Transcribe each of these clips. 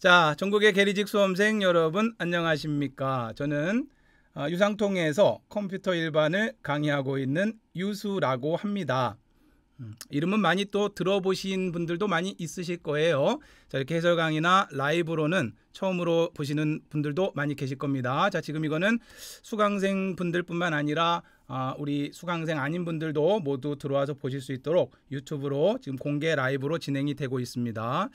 자, 전국의 게리직 수험생 여러분 안녕하십니까? 저는 어, 유상통에서 컴퓨터 일반을 강의하고 있는 유수라고 합니다. 음, 이름은 많이 또 들어보신 분들도 많이 있으실 거예요. 자, 이렇게 해설 강의나 라이브로는 처음으로 보시는 분들도 많이 계실 겁니다. 자, 지금 이거는 수강생 분들뿐만 아니라 아, 우리 수강생 아닌 분들도 모두 들어와서 보실 수 있도록 유튜브로 지금 공개 라이브로 진행이 되고 있습니다.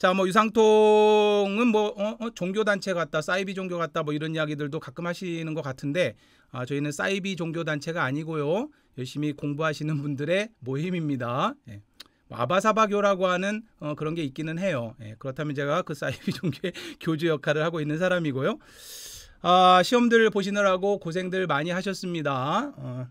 자, 뭐 유상통은 뭐 어, 어, 종교 단체 같다, 사이비 종교 같다, 뭐 이런 이야기들도 가끔 하시는 것 같은데 아, 저희는 사이비 종교 단체가 아니고요, 열심히 공부하시는 분들의 모임입니다. 예. 뭐 아바사바교라고 하는 어, 그런 게 있기는 해요. 예, 그렇다면 제가 그 사이비 종교의 교주 역할을 하고 있는 사람이고요. 아, 시험들 보시느라고 고생들 많이 하셨습니다. 어,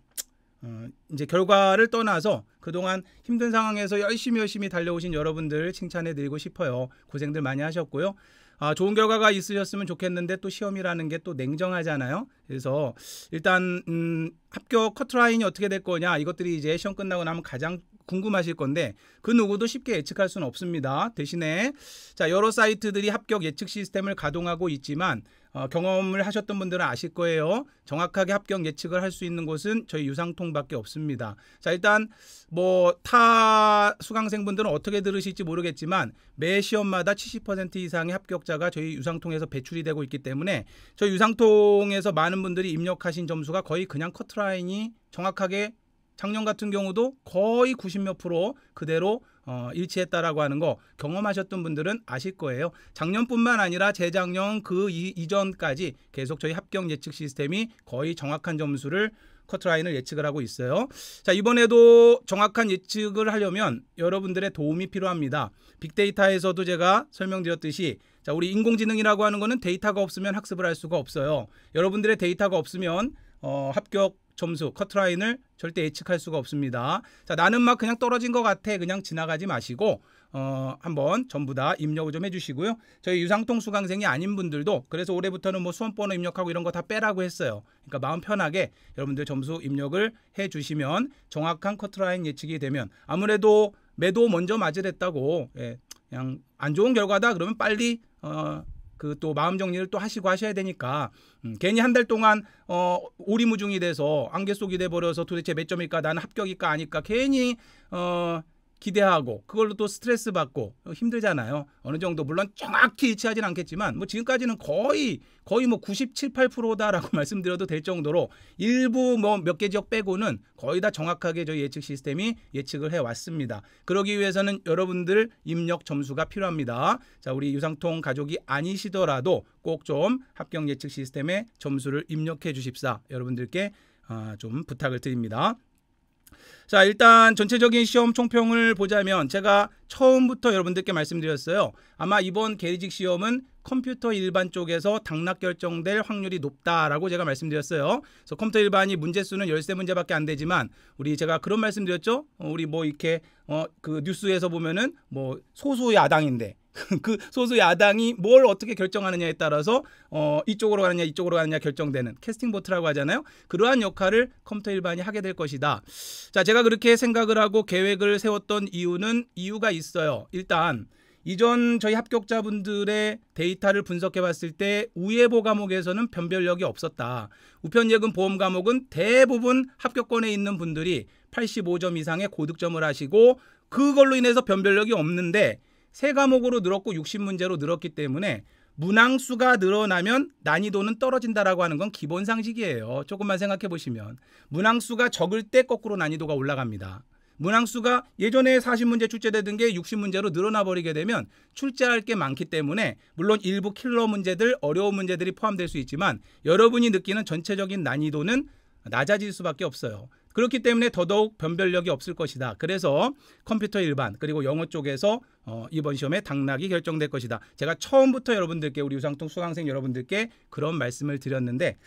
어, 이제 결과를 떠나서 그동안 힘든 상황에서 열심히 열심히 달려오신 여러분들 칭찬해 드리고 싶어요. 고생들 많이 하셨고요. 아, 좋은 결과가 있으셨으면 좋겠는데 또 시험이라는 게 또 냉정하잖아요. 그래서 일단 음, 합격 커트라인이 어떻게 될 거냐 이것들이 이제 시험 끝나고 나면 가장 궁금하실 건데 그 누구도 쉽게 예측할 수는 없습니다. 대신에 자 여러 사이트들이 합격 예측 시스템을 가동하고 있지만 어, 경험을 하셨던 분들은 아실 거예요. 정확하게 합격 예측을 할 수 있는 곳은 저희 유상통밖에 없습니다. 자 일단 뭐 타 수강생분들은 어떻게 들으실지 모르겠지만 매 시험마다 70% 이상의 합격자가 저희 유상통에서 배출이 되고 있기 때문에 저희 유상통에서 많은 분들이 입력하신 점수가 거의 그냥 커트라인이 정확하게 작년 같은 경우도 거의 90 몇 프로 그대로 어, 일치했다라고 하는 거 경험하셨던 분들은 아실 거예요. 작년뿐만 아니라 재작년 그 이, 이전까지 계속 저희 합격 예측 시스템이 거의 정확한 점수를 커트라인을 예측을 하고 있어요. 자 이번에도 정확한 예측을 하려면 여러분들의 도움이 필요합니다. 빅데이터에서도 제가 설명드렸듯이 자 우리 인공지능이라고 하는 거는 데이터가 없으면 학습을 할 수가 없어요. 여러분들의 데이터가 없으면 어, 합격 점수 커트라인을 절대 예측할 수가 없습니다. 자 나는 막 그냥 떨어진 것 같아 그냥 지나가지 마시고 어, 한번 전부 다 입력을 좀 해주시고요. 저희 유상통 수강생이 아닌 분들도 그래서 올해부터는 뭐 수험번호 입력하고 이런 거 다 빼라고 했어요. 그러니까 마음 편하게 여러분들 점수 입력을 해주시면 정확한 커트라인 예측이 되면 아무래도 매도 먼저 맞으랬다고 예, 그냥 안 좋은 결과다 그러면 빨리 어, 그또 마음 정리를 또 하시고 하셔야 되니까 음, 괜히 한 달 동안 어, 오리무중이 돼서 안개 속이 돼 버려서 도대체 몇 점일까 나는 합격일까 아닐까 괜히 어 기대하고 그걸로 또 스트레스 받고 힘들잖아요. 어느 정도 물론 정확히 일치하진 않겠지만 뭐 지금까지는 거의 거의 뭐 97, 8%다라고 말씀드려도 될 정도로 일부 뭐 몇 개 지역 빼고는 거의 다 정확하게 저희 예측 시스템이 예측을 해 왔습니다. 그러기 위해서는 여러분들 입력 점수가 필요합니다. 자, 우리 유상통 가족이 아니시더라도 꼭 좀 합격 예측 시스템에 점수를 입력해 주십사 여러분들께 아, 좀 부탁을 드립니다. 자, 일단 전체적인 시험 총평을 보자면 제가 처음부터 여러분들께 말씀드렸어요. 아마 이번 게리직 시험은 컴퓨터 일반 쪽에서 당락 결정될 확률이 높다라고 제가 말씀드렸어요. 그래서 컴퓨터 일반이 문제 수는 13문제밖에 안 되지만 우리 제가 그런 말씀드렸죠. 어, 우리 뭐 이렇게 어그 뉴스에서 보면은 뭐 소수 야당인데 그 소수 야당이 뭘 어떻게 결정하느냐에 따라서 어, 이쪽으로 가느냐 이쪽으로 가느냐 결정되는 캐스팅 보트라고 하잖아요. 그러한 역할을 컴퓨터 일반이 하게 될 것이다. 자, 제가 그렇게 생각을 하고 계획을 세웠던 이유는 이유가 있어요. 일단 이전 저희 합격자분들의 데이터를 분석해 봤을 때 우예보 과목에서는 변별력이 없었다. 우편예금 보험 과목은 대부분 합격권에 있는 분들이 85점 이상의 고득점을 하시고 그걸로 인해서 변별력이 없는데 세 과목으로 늘었고 60문제로 늘었기 때문에 문항수가 늘어나면 난이도는 떨어진다라고 하는 건 기본 상식이에요. 조금만 생각해 보시면 문항수가 적을 때 거꾸로 난이도가 올라갑니다. 문항수가 예전에 40문제 출제되던 게 60문제로 늘어나 버리게 되면 출제할 게 많기 때문에 물론 일부 킬러 문제들 어려운 문제들이 포함될 수 있지만 여러분이 느끼는 전체적인 난이도는 낮아질 수밖에 없어요. 그렇기 때문에 더더욱 변별력이 없을 것이다. 그래서 컴퓨터 일반 그리고 영어 쪽에서 어, 이번 시험에 당락이 결정될 것이다. 제가 처음부터 여러분들께 우리 유상통 수강생 여러분들께 그런 말씀을 드렸는데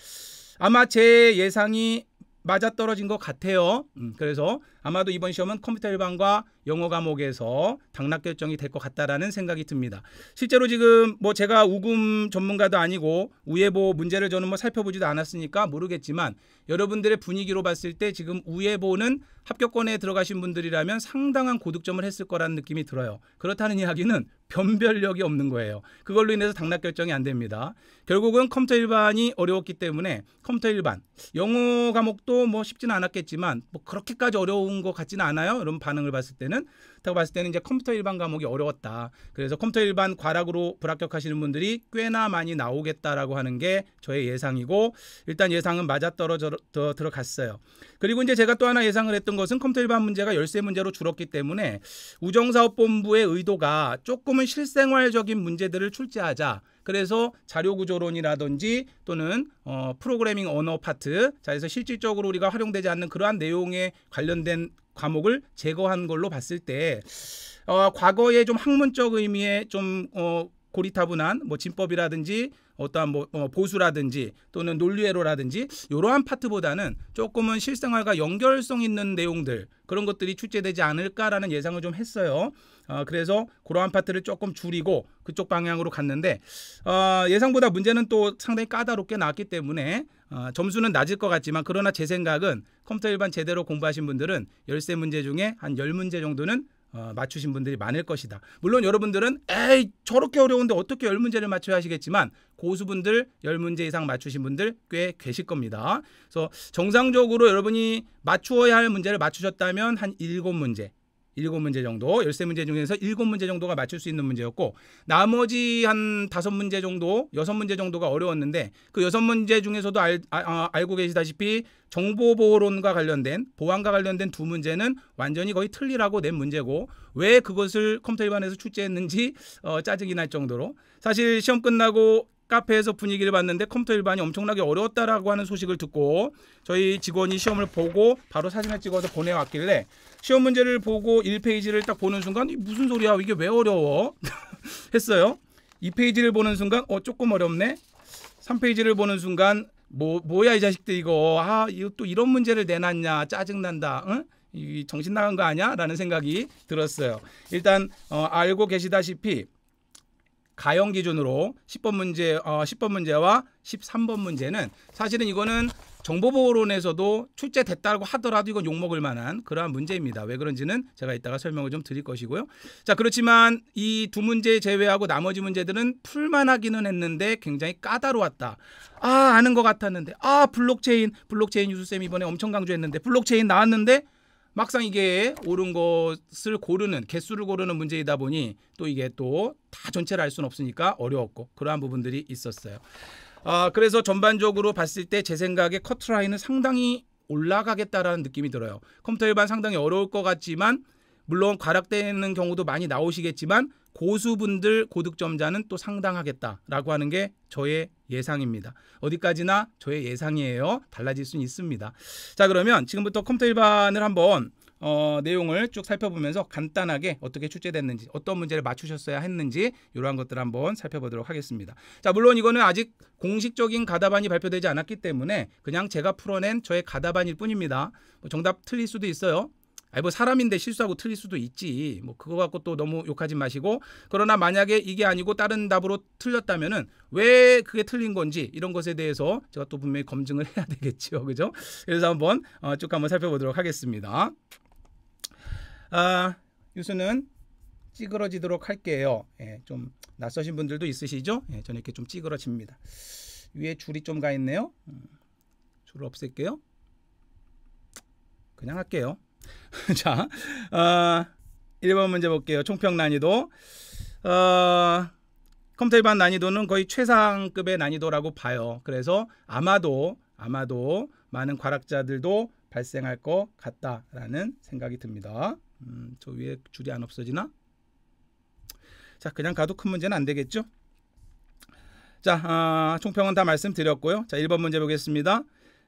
아마 제 예상이 맞아떨어진 것 같아요. 음, 그래서 아마도 이번 시험은 컴퓨터 일반과 영어 과목에서 당락 결정이 될 것 같다라는 생각이 듭니다. 실제로 지금 뭐 제가 우금 전문가도 아니고 우예보 문제를 저는 뭐 살펴보지도 않았으니까 모르겠지만 여러분들의 분위기로 봤을 때 지금 우예보는 합격권에 들어가신 분들이라면 상당한 고득점을 했을 거라는 느낌이 들어요. 그렇다는 이야기는 변별력이 없는 거예요. 그걸로 인해서 당락 결정이 안 됩니다. 결국은 컴퓨터 일반이 어려웠기 때문에 컴퓨터 일반 영어 과목도 뭐 쉽지는 않았겠지만 뭐 그렇게까지 어려운 것 같지는 않아요. 이런 반응을 봤을 때는 그렇다고 봤을 때는 이제 컴퓨터 일반 과목이 어려웠다. 그래서 컴퓨터 일반 과락으로 불합격하시는 분들이 꽤나 많이 나오겠다라고 하는 게 저의 예상이고 일단 예상은 맞아떨어져 들어갔어요. 그리고 이제 제가 또 하나 예상을 했던 것은 컴퓨터 일반 문제가 열세 문제로 줄었기 때문에 우정사업본부의 의도가 조금은 실생활적인 문제들을 출제하자. 그래서 자료 구조론이라든지 또는 어, 프로그래밍 언어 파트 자 그래서 실질적으로 우리가 활용되지 않는 그러한 내용에 관련된 과목을 제거한 걸로 봤을 때 어, 과거에 좀 학문적 의미의 좀 어, 고리타분한 뭐 진법이라든지 어떠한 뭐 어, 보수라든지 또는 논리회로라든지 이러한 파트보다는 조금은 실생활과 연결성 있는 내용들 그런 것들이 출제되지 않을까라는 예상을 좀 했어요. 어, 그래서 그러한 파트를 조금 줄이고 그쪽 방향으로 갔는데 어, 예상보다 문제는 또 상당히 까다롭게 나왔기 때문에 어, 점수는 낮을 것 같지만 그러나 제 생각은 컴퓨터 일반 제대로 공부하신 분들은 열세 문제 중에 한 열문제 정도는 어, 맞추신 분들이 많을 것이다. 물론 여러분들은 에이 저렇게 어려운데 어떻게 열문제를 맞춰야 하시겠지만 고수분들 열문제 이상 맞추신 분들 꽤 계실 겁니다. 그래서 정상적으로 여러분이 맞추어야 할 문제를 맞추셨다면 한 일곱 문제 7 문제 정도, 1 3 문제 중에서 7 문제 정도가 맞출 수 있는 문제였고 나머지 한5 문제 정도, 6 문제 정도가 어려웠는데 그6 문제 중에서도 알, 아, 아, 알고 계시다시피 정보보호론과 관련된 보안과 관련된 두 문제는 완전히 거의 틀리라고 낸 문제고 왜 그것을 컴퓨터 일반에서 출제했는지 어, 짜증이 날 정도로 사실 시험 끝나고 카페에서 분위기를 봤는데 컴퓨터 일반이 엄청나게 어려웠다라고 하는 소식을 듣고 저희 직원이 시험을 보고 바로 사진을 찍어서 보내왔길래 시험 문제를 보고 1페이지를 딱 보는 순간 무슨 소리야 이게 왜 어려워 했어요. 2페이지를 보는 순간 어 조금 어렵네. 3페이지를 보는 순간 뭐 뭐야 이 자식들 이거 아 이거 또 이런 문제를 내놨냐 짜증난다. 응? 이 정신 나간 거 아니야? 라는 생각이 들었어요. 일단 어, 알고 계시다시피 가형 기준으로 10번 문제 어, 10번 문제와 13번 문제는 사실은 이거는 정보보호론에서도 출제됐다고 하더라도 이건 욕먹을 만한 그러한 문제입니다. 왜 그런지는 제가 이따가 설명을 좀 드릴 것이고요. 자 그렇지만 이 두 문제 제외하고 나머지 문제들은 풀만하기는 했는데 굉장히 까다로웠다. 아 아는 것 같았는데 아 블록체인 블록체인 유수쌤 이번에 엄청 강조했는데 블록체인 나왔는데 막상 이게 옳은 것을 고르는 개수를 고르는 문제이다 보니 또 이게 또 다 전체를 알 수는 없으니까 어려웠고 그러한 부분들이 있었어요. 아, 그래서 전반적으로 봤을 때 제 생각에 커트라인은 상당히 올라가겠다라는 느낌이 들어요. 컴퓨터 일반 상당히 어려울 것 같지만 물론 과락되는 경우도 많이 나오시겠지만 고수분들 고득점자는 또 상당하겠다라고 하는 게 저의 예상입니다. 어디까지나 저의 예상이에요. 달라질 수는 있습니다. 자 그러면 지금부터 컴퓨터 일반을 한번 어, 내용을 쭉 살펴보면서 간단하게 어떻게 출제됐는지 어떤 문제를 맞추셨어야 했는지 이러한 것들 한번 살펴보도록 하겠습니다. 자 물론 이거는 아직 공식적인 가답안이 발표되지 않았기 때문에 그냥 제가 풀어낸 저의 가답안일 뿐입니다. 뭐 정답 틀릴 수도 있어요. 아이 뭐 사람인데 실수하고 틀릴 수도 있지. 뭐 그거 갖고 또 너무 욕하지 마시고 그러나 만약에 이게 아니고 다른 답으로 틀렸다면은 왜 그게 틀린 건지 이런 것에 대해서 제가 또 분명히 검증을 해야 되겠죠. 그죠? 그래서 한번 어, 쭉 한번 살펴보도록 하겠습니다. 아, 요수는 찌그러지도록 할게요. 예, 좀 낯서신 분들도 있으시죠? 예, 저는 이렇게 좀 찌그러집니다. 위에 줄이 좀 가 있네요. 음, 줄을 없앨게요. 그냥 할게요. 자, 어, 1번 문제 볼게요. 총평 난이도. 어, 컴퓨터 일반 난이도는 거의 최상급의 난이도라고 봐요. 그래서 아마도 아마도 많은 과락자들도 발생할 것 같다라는 생각이 듭니다. 음, 저 위에 줄이 안 없어지나? 자, 그냥 가도 큰 문제는 안 되겠죠? 자, 아, 총평은 다 말씀드렸고요. 자, 1번 문제 보겠습니다.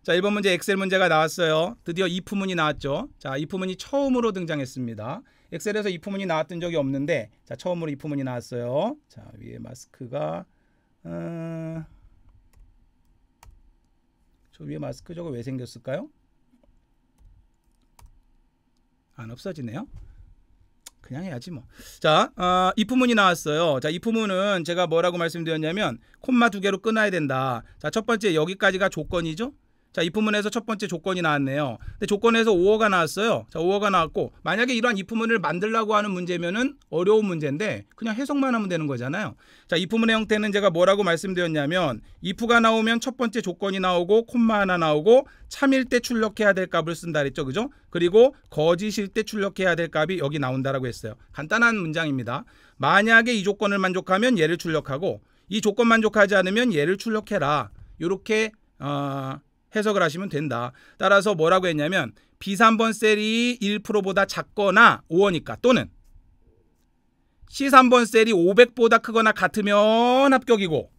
자, 1번 문제 엑셀 문제가 나왔어요. 드디어 이프문이 나왔죠. 자, 이프문이 처음으로 등장했습니다. 엑셀에서 이프문이 나왔던 적이 없는데 자, 처음으로 이프문이 나왔어요. 자, 위에 마스크가 음... 저 위에 마스크 저거 왜 생겼을까요? 안 없어지네요. 그냥 해야지 뭐. 자, 어, 이품문이 나왔어요. 자, 이품문은 제가 뭐라고 말씀드렸냐면 콤마 두 개로 끊어야 된다. 자, 첫 번째 여기까지가 조건이죠. 자, 이 부문에서 첫 번째 조건이 나왔네요. 근데 조건에서 5어가 나왔어요. 자, 5어가 나왔고 만약에 이러한 이 부문을 만들라고 하는 문제면은 어려운 문제인데 그냥 해석만 하면 되는 거잖아요. 자, 이 부문의 형태는 제가 뭐라고 말씀드렸냐면 if가 나오면 첫 번째 조건이 나오고 콤마 하나 나오고 참일 때 출력해야 될 값을 쓴다 그랬죠. 그죠? 그리고 거짓일 때 출력해야 될 값이 여기 나온다라고 했어요. 간단한 문장입니다. 만약에 이 조건을 만족하면 얘를 출력하고 이 조건 만족하지 않으면 얘를 출력해라. 이렇게 어, 해석을 하시면 된다. 따라서 뭐라고 했냐면 B3번 셀이 1%보다 작거나 5원이니까 또는 C3번 셀이 500보다 크거나 같으면 합격이고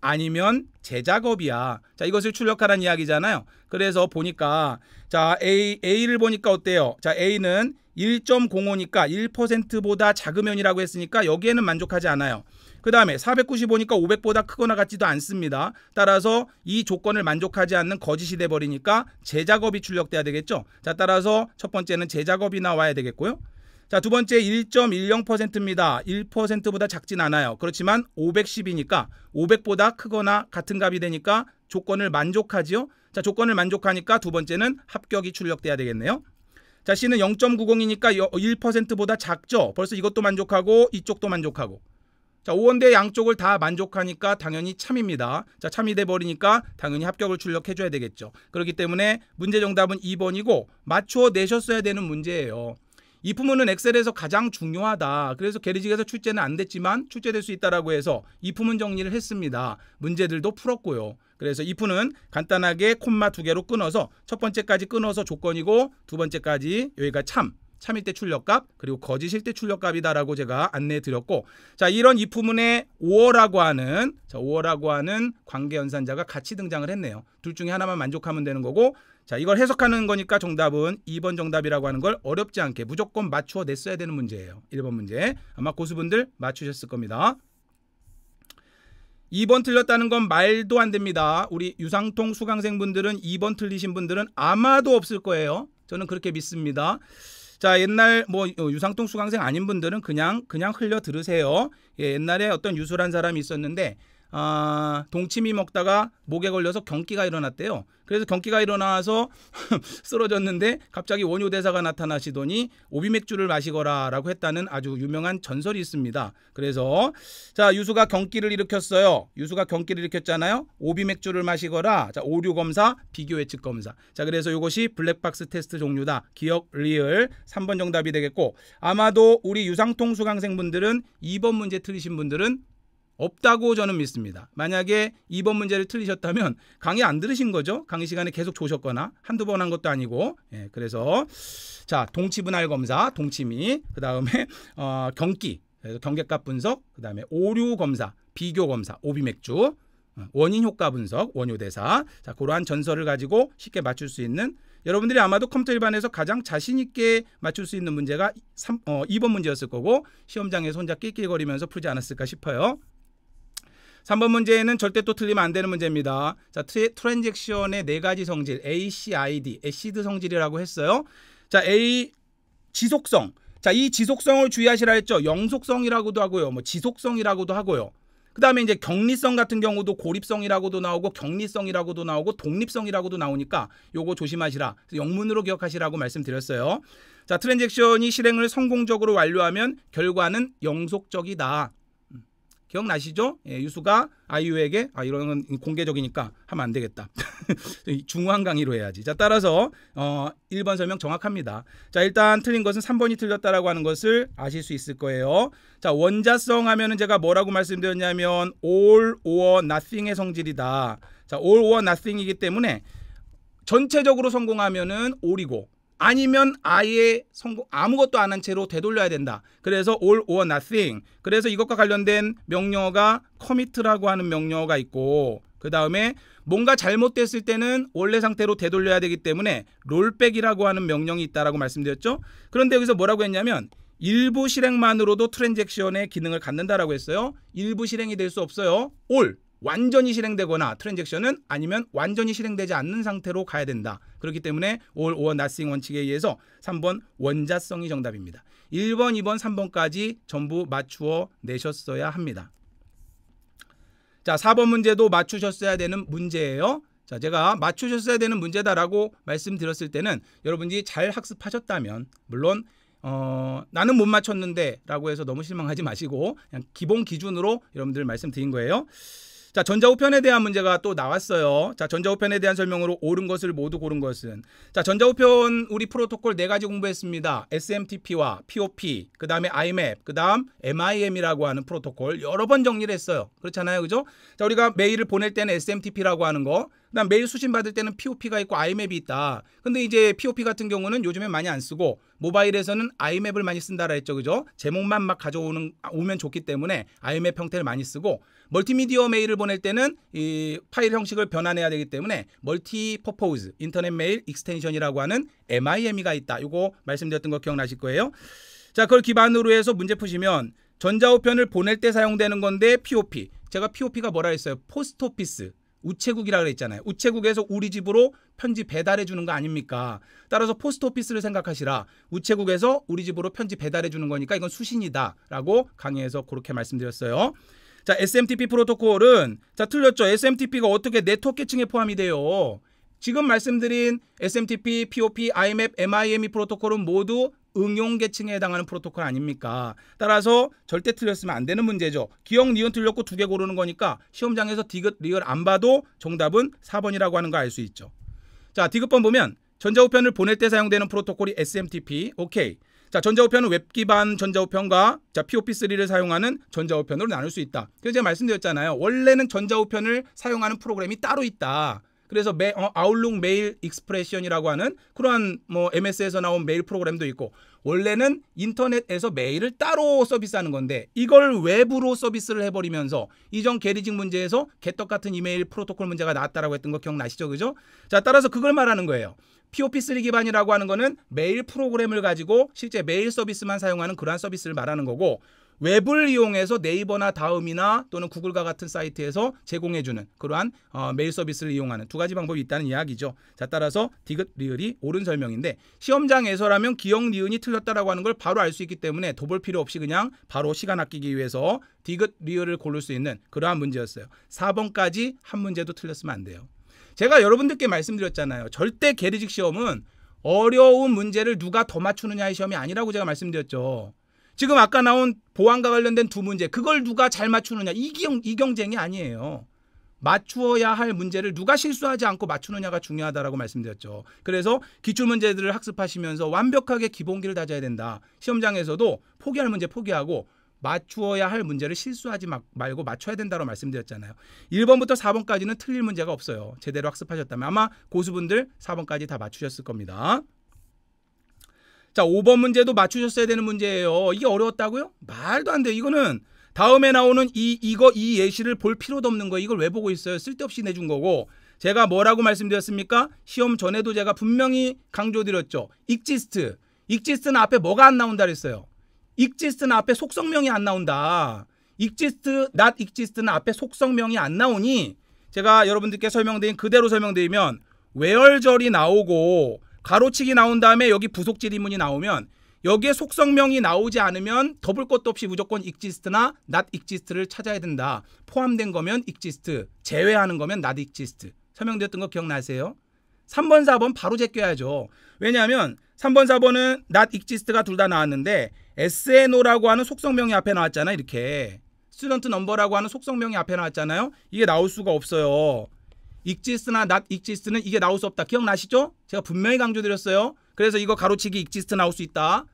아니면 제작업이야. 자, 이것을 출력하라는 이야기잖아요. 그래서 보니까 자, A A를 보니까 어때요? 자, A는 1.05니까 1%보다 작으면이라고 했으니까 여기에는 만족하지 않아요. 그 다음에 495니까 500보다 크거나 같지도 않습니다. 따라서 이 조건을 만족하지 않는 거짓이 돼버리니까 제작업이 출력돼야 되겠죠. 자 따라서 첫 번째는 제작업이 나와야 되겠고요. 자, 두 번째 1.10%입니다. 1%보다 작진 않아요. 그렇지만 510이니까 500보다 크거나 같은 값이 되니까 조건을 만족하지요. 자, 조건을 만족하니까 두 번째는 합격이 출력돼야 되겠네요. 자, C는 0.90이니까 1%보다 작죠. 벌써 이것도 만족하고 이쪽도 만족하고. 자, 오원대 양쪽을 다 만족하니까 당연히 참입니다. 자, 참이 돼 버리니까 당연히 합격을 출력해 줘야 되겠죠. 그렇기 때문에 문제 정답은 2번이고 맞추어 내셨어야 되는 문제예요. 이품은 엑셀에서 가장 중요하다. 그래서 게리직에서 출제는 안 됐지만 출제될 수 있다라고 해서 이 품은 정리를 했습니다. 문제들도 풀었고요. 그래서 이 품은 간단하게 콤마 두 개로 끊어서 첫 번째까지 끊어서 조건이고 두 번째까지 여기가 참 참일 대 출력값 그리고 거짓일 때 출력값이다라고 제가 안내해 드렸고 자 이런 이 부문에 5어라고 하는 자 5어라고 하는 관계 연산자가 같이 등장을 했네요. 둘 중에 하나만 만족하면 되는 거고 자 이걸 해석하는 거니까 정답은 2번 정답이라고 하는 걸 어렵지 않게 무조건 맞추어 냈어야 되는 문제예요. 1번 문제 아마 고수분들 맞추셨을 겁니다. 2번 틀렸다는 건 말도 안 됩니다. 우리 유상통 수강생분들은 2번 틀리신 분들은 아마도 없을 거예요. 저는 그렇게 믿습니다. 자 옛날 뭐 어, 유상통 수강생 아닌 분들은 그냥 그냥 흘려 들으세요. 예, 옛날에 어떤 유술한 사람이 있었는데 아, 동치미 먹다가 목에 걸려서 경기가 일어났대요. 그래서 경기가 일어나서 쓰러졌는데 갑자기 원효 대사가 나타나시더니 오비맥주를 마시거라라고 했다는 아주 유명한 전설이 있습니다. 그래서 자 유수가 경기를 일으켰어요. 유수가 경기를 일으켰잖아요. 오비맥주를 마시거라. 자 오류 검사, 비교 예측 검사. 자 그래서 이것이 블랙박스 테스트 종류다. 기억 리을 3번 정답이 되겠고 아마도 우리 유상통 수강생분들은 2번 문제 틀리신 분들은 없다고 저는 믿습니다. 만약에 2번 문제를 틀리셨다면 강의 안 들으신 거죠? 강의 시간에 계속 조셨거나 한두 번 한 것도 아니고 예, 그래서 자 동치분할 검사, 동치미 그 다음에 어, 경기 그래서 경계값 분석 그 다음에 오류 검사, 비교 검사, 오비맥주 어, 원인 효과 분석, 원효 대사 자 그러한 전설을 가지고 쉽게 맞출 수 있는 여러분들이 아마도 컴퓨터 일반에서 가장 자신 있게 맞출 수 있는 문제가 3, 어, 2번 문제였을 거고 시험장에서 혼자 끼낄거리면서 풀지 않았을까 싶어요. 3번 문제는 절대 또 틀리면 안 되는 문제입니다. 자, 트랜잭션의 네 가지 성질 ACID, ACID 성질이라고 했어요. 자, A 지속성. 자, 이 지속성을 주의하시라 했죠. 영속성이라고도 하고요. 뭐 지속성이라고도 하고요. 그다음에 이제 격리성 같은 경우도 고립성이라고도 나오고 격리성이라고도 나오고 독립성이라고도 나오니까 요거 조심하시라. 영문으로 기억하시라고 말씀드렸어요. 자, 트랜잭션이 실행을 성공적으로 완료하면 결과는 영속적이다. 기억나시죠? 예, 유수가 아이유에게 아 이런 건 공개적이니까 하면 안 되겠다. 중후한 강의로 해야지. 자 따라서 어, 1번 설명 정확합니다. 자 일단 틀린 것은 3번이 틀렸다라고 하는 것을 아실 수 있을 거예요. 자 원자성 하면은 제가 뭐라고 말씀드렸냐면 all or nothing의 성질이다. 자 all or nothing이기 때문에 전체적으로 성공하면은 a l 이고 아니면 아예 성공 아무것도 안 한 채로 되돌려야 된다. 그래서 all or nothing. 그래서 이것과 관련된 명령어가 commit라고 하는 명령어가 있고 그 다음에 뭔가 잘못됐을 때는 원래 상태로 되돌려야 되기 때문에 롤백이라고 하는 명령이 있다라고 말씀드렸죠. 그런데 여기서 뭐라고 했냐면 일부 실행만으로도 트랜잭션의 기능을 갖는다라고 했어요. 일부 실행이 될 수 없어요. 올 완전히 실행되거나 트랜잭션은 아니면 완전히 실행되지 않는 상태로 가야 된다. 그렇기 때문에 all or nothing 원칙에 의해서 3번 원자성이 정답입니다. 1번, 2번, 3번까지 전부 맞추어 내셨어야 합니다. 자, 4번 문제도 맞추셨어야 되는 문제예요. 자, 제가 맞추셨어야 되는 문제다라고 말씀드렸을 때는 여러분이 잘 학습하셨다면 물론 어, 나는 못 맞췄는데 라고 해서 너무 실망하지 마시고 그냥 기본 기준으로 여러분들 말씀드린 거예요. 자, 전자우편에 대한 문제가 또 나왔어요. 자, 전자우편에 대한 설명으로 옳은 것을 모두 고른 것은. 자, 전자우편 우리 프로토콜 네 가지 공부했습니다. SMTP와 POP, 그 다음에 IMAP, 그 다음 MIM이라고 하는 프로토콜 여러 번 정리를 했어요. 그렇잖아요. 그죠? 자, 우리가 메일을 보낼 때는 SMTP라고 하는 거, 그다음 메일 수신 받을 때는 POP가 있고 IMAP이 있다. 근데 이제 POP 같은 경우는 요즘에 많이 안 쓰고 모바일에서는 IMAP을 많이 쓴다라 했죠. 그죠? 제목만 막 가져오는 오면 좋기 때문에 IMAP 형태를 많이 쓰고 멀티미디어 메일을 보낼 때는 이 파일 형식을 변환해야 되기 때문에 멀티 퍼포즈 인터넷 메일 익스텐션이라고 하는 MIM이가 있다. 이거 말씀드렸던 거 기억나실 거예요. 자, 그걸 기반으로 해서 문제 푸시면 전자우편을 보낼 때 사용되는 건데 POP. 제가 POP가 뭐라 했어요? 포스트 오피스. 우체국이라 고 그랬잖아요. 우체국에서 우리 집으로 편지 배달해 주는 거 아닙니까? 따라서 포스트 오피스를 생각하시라. 우체국에서 우리 집으로 편지 배달해 주는 거니까 이건 수신이다라고 강의에서 그렇게 말씀드렸어요. 자, SMTP 프로토콜은 자, 틀렸죠. SMTP가 어떻게 네트워크층에 포함이 돼요? 지금 말씀드린 SMTP, POP, IMAP, MIME 프로토콜은 모두 응용 계층에 해당하는 프로토콜 아닙니까? 따라서 절대 틀렸으면 안 되는 문제죠. 기억 니은 틀렸고 두 개 고르는 거니까 시험장에서 디귿 리을안 봐도 정답은 4번이라고 하는 거 알 수 있죠. 자, 디귿번 보면 전자우편을 보낼 때 사용되는 프로토콜이 SMTP. 오케이. 자, 전자우편은 웹 기반 전자우편과 자, POP3를 사용하는 전자우편으로 나눌 수 있다. 그래서 제가 말씀드렸잖아요. 원래는 전자우편을 사용하는 프로그램이 따로 있다. 그래서 매, 어, 아웃룩 메일 익스프레션이라고 하는 그러한 뭐 MS에서 나온 메일 프로그램도 있고 원래는 인터넷에서 메일을 따로 서비스하는 건데 이걸 외부로 서비스를 해버리면서 이전 게리직 문제에서 개떡 같은 이메일 프로토콜 문제가 나왔다라고 했던 거 기억나시죠, 그죠? 자, 따라서 그걸 말하는 거예요. POP3 기반이라고 하는 거는 메일 프로그램을 가지고 실제 메일 서비스만 사용하는 그러한 서비스를 말하는 거고 웹을 이용해서 네이버나 다음이나 또는 구글과 같은 사이트에서 제공해주는 그러한 어, 메일 서비스를 이용하는 두 가지 방법이 있다는 이야기죠. 자 따라서 디귿 리을이 옳은 설명인데 시험장에서라면 기억 니은이 틀렸다라고 하는 걸 바로 알 수 있기 때문에 도볼 필요 없이 그냥 바로 시간 아끼기 위해서 디귿 리을을 고를 수 있는 그러한 문제였어요. 4번까지 한 문제도 틀렸으면 안 돼요. 제가 여러분들께 말씀드렸잖아요. 절대 계리직 시험은 어려운 문제를 누가 더 맞추느냐의 시험이 아니라고 제가 말씀드렸죠. 지금 아까 나온 보안과 관련된 두 문제 그걸 누가 잘 맞추느냐 이, 경, 이 경쟁이 아니에요. 맞추어야 할 문제를 누가 실수하지 않고 맞추느냐가 중요하다라고 말씀드렸죠. 그래서 기출문제들을 학습하시면서 완벽하게 기본기를 다져야 된다. 시험장에서도 포기할 문제 포기하고 맞추어야 할 문제를 실수하지 말고 맞춰야 된다고 말씀드렸잖아요. 1번부터 4번까지는 틀릴 문제가 없어요. 제대로 학습하셨다면 아마 고수분들 4번까지 다 맞추셨을 겁니다. 자, 5번 문제도 맞추셨어야 되는 문제예요. 이게 어려웠다고요? 말도 안 돼요. 이거는 다음에 나오는 이 이거 이 예시를 볼 필요도 없는 거예요. 이걸 왜 보고 있어요? 쓸데없이 내준 거고. 제가 뭐라고 말씀드렸습니까? 시험 전에도 제가 분명히 강조드렸죠. 익지스트. 익지스트는 앞에 뭐가 안 나온다 그랬어요. 익지스트는 앞에 속성명이 안 나온다. 익지스트, not 익지스트는 앞에 속성명이 안 나오니 제가 여러분들께 설명드린 그대로 설명드리면 외열절이 나오고 가로치기 나온 다음에 여기 부속 지리문이 나오면 여기에 속성명이 나오지 않으면 더블 것도 없이 무조건 익지스트나 낫 익지스트를 찾아야 된다. 포함된 거면 익지스트, 제외하는 거면 낫 익지스트. 설명드렸던 거 기억나세요? 3번, 4번 바로 제껴야죠. 왜냐하면 3번, 4번은 낫 익지스트가 둘 다 나왔는데 SNO라고 하는 속성명이 앞에 나왔잖아요. 이렇게. 스튜던트 넘버라고 하는 속성명이 앞에 나왔잖아요. 이게 나올 수가 없어요. 익지스나 낫 익지스는 이게 나올 수 없다. 기억나시죠? 제가 분명히 강조드렸어요. 그래서 이거 가로치기 익지스 나올 수 있다.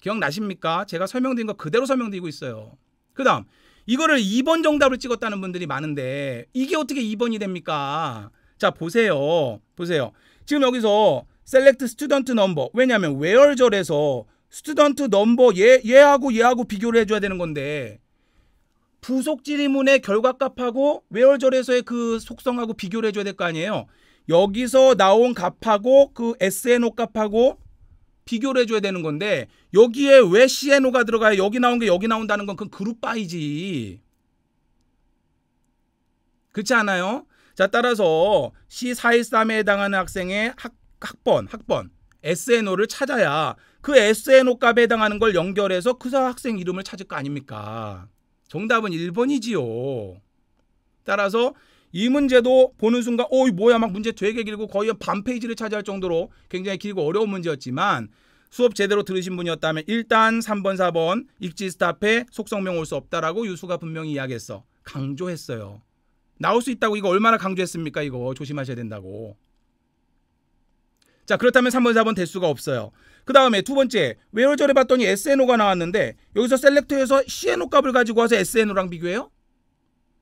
기억나십니까? 제가 설명드린 거 그대로 설명드리고 있어요. 그 다음 이거를 2번 정답을 찍었다는 분들이 많은데 이게 어떻게 2번이 됩니까? 자 보세요. 보세요. 지금 여기서 select student number 왜냐하면 where절에서 student number 얘, 예, 얘하고 얘하고 비교를 해줘야 되는 건데 부속 지리문의 결과값하고 외월절에서의 그 속성하고 비교를 해줘야 될 거 아니에요. 여기서 나온 값하고 그 SNO 값하고 비교를 해줘야 되는 건데 여기에 왜 CNO가 들어가요? 여기 나온 게 여기 나온다는 건 그 그룹 바이지. 그렇지 않아요? 자 따라서 C413에 해당하는 학생의 학, 학번, 학번 SNO를 찾아야 그 SNO 값에 해당하는 걸 연결해서 그 학생 이름을 찾을 거 아닙니까? 정답은 1번이지요. 따라서 이 문제도 보는 순간 오이 뭐야 막 문제 되게 길고 거의 반 페이지를 차지할 정도로 굉장히 길고 어려운 문제였지만 수업 제대로 들으신 분이었다면 일단 3번 4번 익지 스탑에 속성명 올 수 없다라고 유수가 분명히 이야기했어. 강조했어요. 나올 수 있다고 이거 얼마나 강조했습니까? 이거 조심하셔야 된다고. 자 그렇다면 3번 4번 될 수가 없어요. 그 다음에 두 번째 외월절에 봤더니 SNO가 나왔는데 여기서 셀렉터에서 CNO 값을 가지고 와서 SNO랑 비교해요?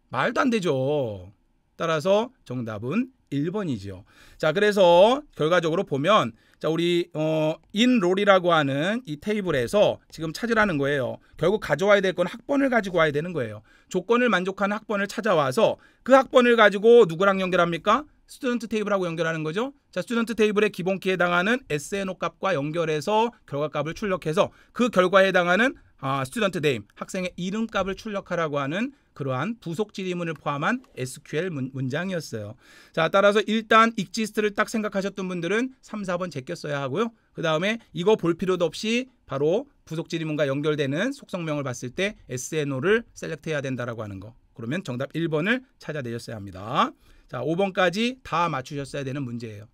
말도 안 되죠. 따라서 정답은 1번이지요. 자, 그래서 결과적으로 보면 자, 우리 어, 인롤이라고 하는 이 테이블에서 지금 찾으라는 거예요. 결국 가져와야 될 건 학번을 가지고 와야 되는 거예요. 조건을 만족하는 학번을 찾아와서 그 학번을 가지고 누구랑 연결합니까? 스튜던트 테이블하고 연결하는 거죠. 자, 스튜던트 테이블의 기본키에 해당하는 SNO 값과 연결해서 결과 값을 출력해서 그 결과에 해당하는 아, 스튜던트 네임, 학생의 이름 값을 출력하라고 하는 그러한 부속 질의문을 포함한 SQL 문, 장이었어요 자, 따라서 일단 익지스트를 딱 생각하셨던 분들은 3, 4번 제껴써야 하고요. 그 다음에 이거 볼 필요도 없이 바로 부속 질의문과 연결되는 속성명을 봤을 때 SNO를 셀렉트 해야 된다라고 하는 거. 그러면 정답 1번을 찾아내셨어야 합니다. 자, 5번까지 다 맞추셨어야 되는 문제예요.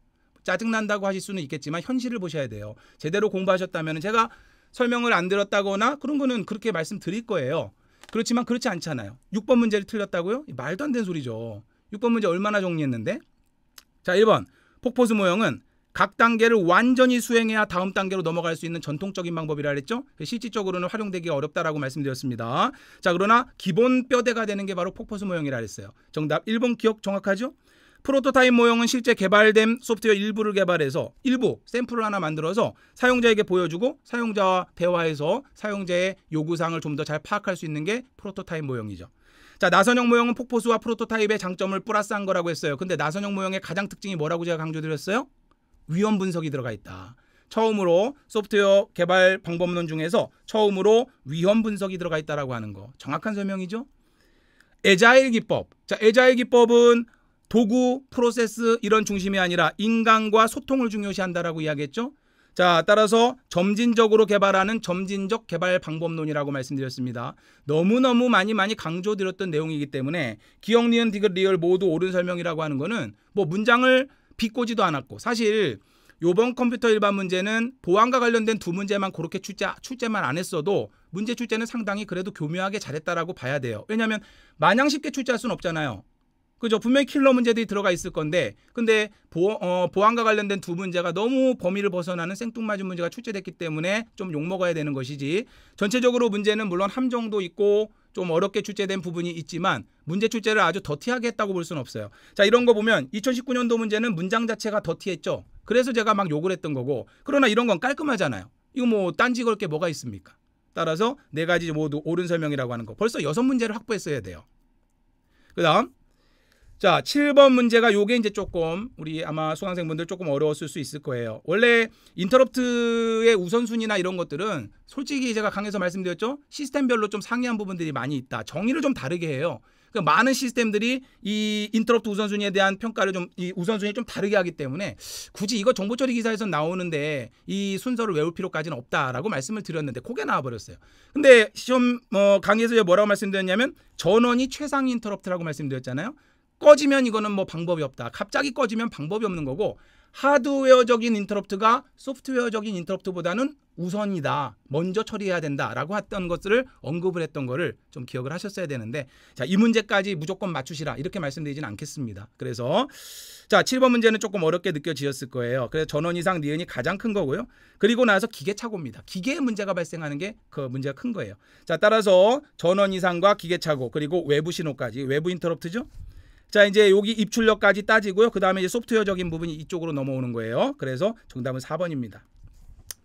짜증난다고 하실 수는 있겠지만 현실을 보셔야 돼요. 제대로 공부하셨다면 제가 설명을 안 들었다거나 그런 거는 그렇게 말씀드릴 거예요. 그렇지만 그렇지 않잖아요. 6번 문제를 틀렸다고요? 말도 안 되는 소리죠. 6번 문제 얼마나 정리했는데? 자, 1번. 폭포수 모형은 각 단계를 완전히 수행해야 다음 단계로 넘어갈 수 있는 전통적인 방법이라 그랬죠. 실질적으로는 활용되기가 어렵다라고 말씀드렸습니다. 자, 그러나 기본 뼈대가 되는 게 바로 폭포수 모형이라 그랬어요. 정답 1번 기억 정확하죠? 프로토타입 모형은 실제 개발된 소프트웨어 일부를 개발해서 일부 샘플을 하나 만들어서 사용자에게 보여주고 사용자와 대화해서 사용자의 요구사항을 좀 더 잘 파악할 수 있는 게 프로토타입 모형이죠. 자 나선형 모형은 폭포수와 프로토타입의 장점을 뿌라스한 거라고 했어요. 근데 나선형 모형의 가장 특징이 뭐라고 제가 강조드렸어요? 위험 분석이 들어가 있다. 처음으로 소프트웨어 개발 방법론 중에서 처음으로 위험 분석이 들어가 있다라고 하는 거 정확한 설명이죠. 에자일 기법. 자, 에자일 기법은 도구, 프로세스 이런 중심이 아니라 인간과 소통을 중요시한다라고 이야기했죠. 자, 따라서 점진적으로 개발하는 점진적 개발 방법론이라고 말씀드렸습니다. 너무너무 많이 많이 강조드렸던 내용이기 때문에 기억, 니은, 디귿, 리얼 모두 옳은 설명이라고 하는 거는 뭐 문장을 비꼬지도 않았고 사실 요번 컴퓨터 일반 문제는 보안과 관련된 두 문제만 그렇게 출제, 출제만 안 했어도 문제 출제는 상당히 그래도 교묘하게 잘했다라고 봐야 돼요. 왜냐하면 마냥 쉽게 출제할 수는 없잖아요. 그죠? 분명히 킬러 문제들이 들어가 있을 건데 근데 보, 어, 보안과 관련된 두 문제가 너무 범위를 벗어나는 생뚱맞은 문제가 출제됐기 때문에 좀 욕먹어야 되는 것이지 전체적으로 문제는 물론 함정도 있고 좀 어렵게 출제된 부분이 있지만 문제 출제를 아주 더티하게 했다고 볼 수는 없어요. 자 이런 거 보면 2019년도 문제는 문장 자체가 더티했죠. 그래서 제가 막 욕을 했던 거고 그러나 이런 건 깔끔하잖아요. 이거 뭐 딴지 걸 게 뭐가 있습니까? 따라서 네 가지 모두 옳은 설명이라고 하는 거 벌써 여섯 문제를 확보했어야 돼요. 그 다음 자, 7번 문제가 요게 이제 조금 우리 아마 수강생분들 조금 어려웠을 수 있을 거예요. 원래 인터럽트의 우선순위나 이런 것들은 솔직히 제가 강에서 말씀드렸죠. 시스템별로 좀 상이한 부분들이 많이 있다. 정의를 좀 다르게 해요. 그러니까 많은 시스템들이 이 인터럽트 우선순위에 대한 평가를 좀 이 우선순위 좀 다르게 하기 때문에 굳이 이거 정보 처리 기사에서 나오는데 이 순서를 외울 필요까지는 없다라고 말씀을 드렸는데 고개 나와 버렸어요. 근데 시험 어, 강의에서 뭐라고 말씀드렸냐면 전원이 최상 인터럽트라고 말씀드렸잖아요. 꺼지면 이거는 뭐 방법이 없다. 갑자기 꺼지면 방법이 없는 거고 하드웨어적인 인터럽트가 소프트웨어적인 인터럽트보다는 우선이다. 먼저 처리해야 된다라고 했던 것을 언급을 했던 거를 좀 기억을 하셨어야 되는데 자, 이 문제까지 무조건 맞추시라 이렇게 말씀드리진 않겠습니다. 그래서 자, 7번 문제는 조금 어렵게 느껴지셨을 거예요. 그래서 전원 이상 니은이 가장 큰 거고요. 그리고 나서 기계 착오입니다. 기계의 문제가 발생하는 게 그 문제가 큰 거예요. 자, 따라서 전원 이상과 기계 착오 그리고 외부 신호까지 외부 인터럽트죠? 자 이제 여기 입출력까지 따지고요. 그 다음에 이제 소프트웨어적인 부분이 이쪽으로 넘어오는 거예요. 그래서 정답은 4번입니다.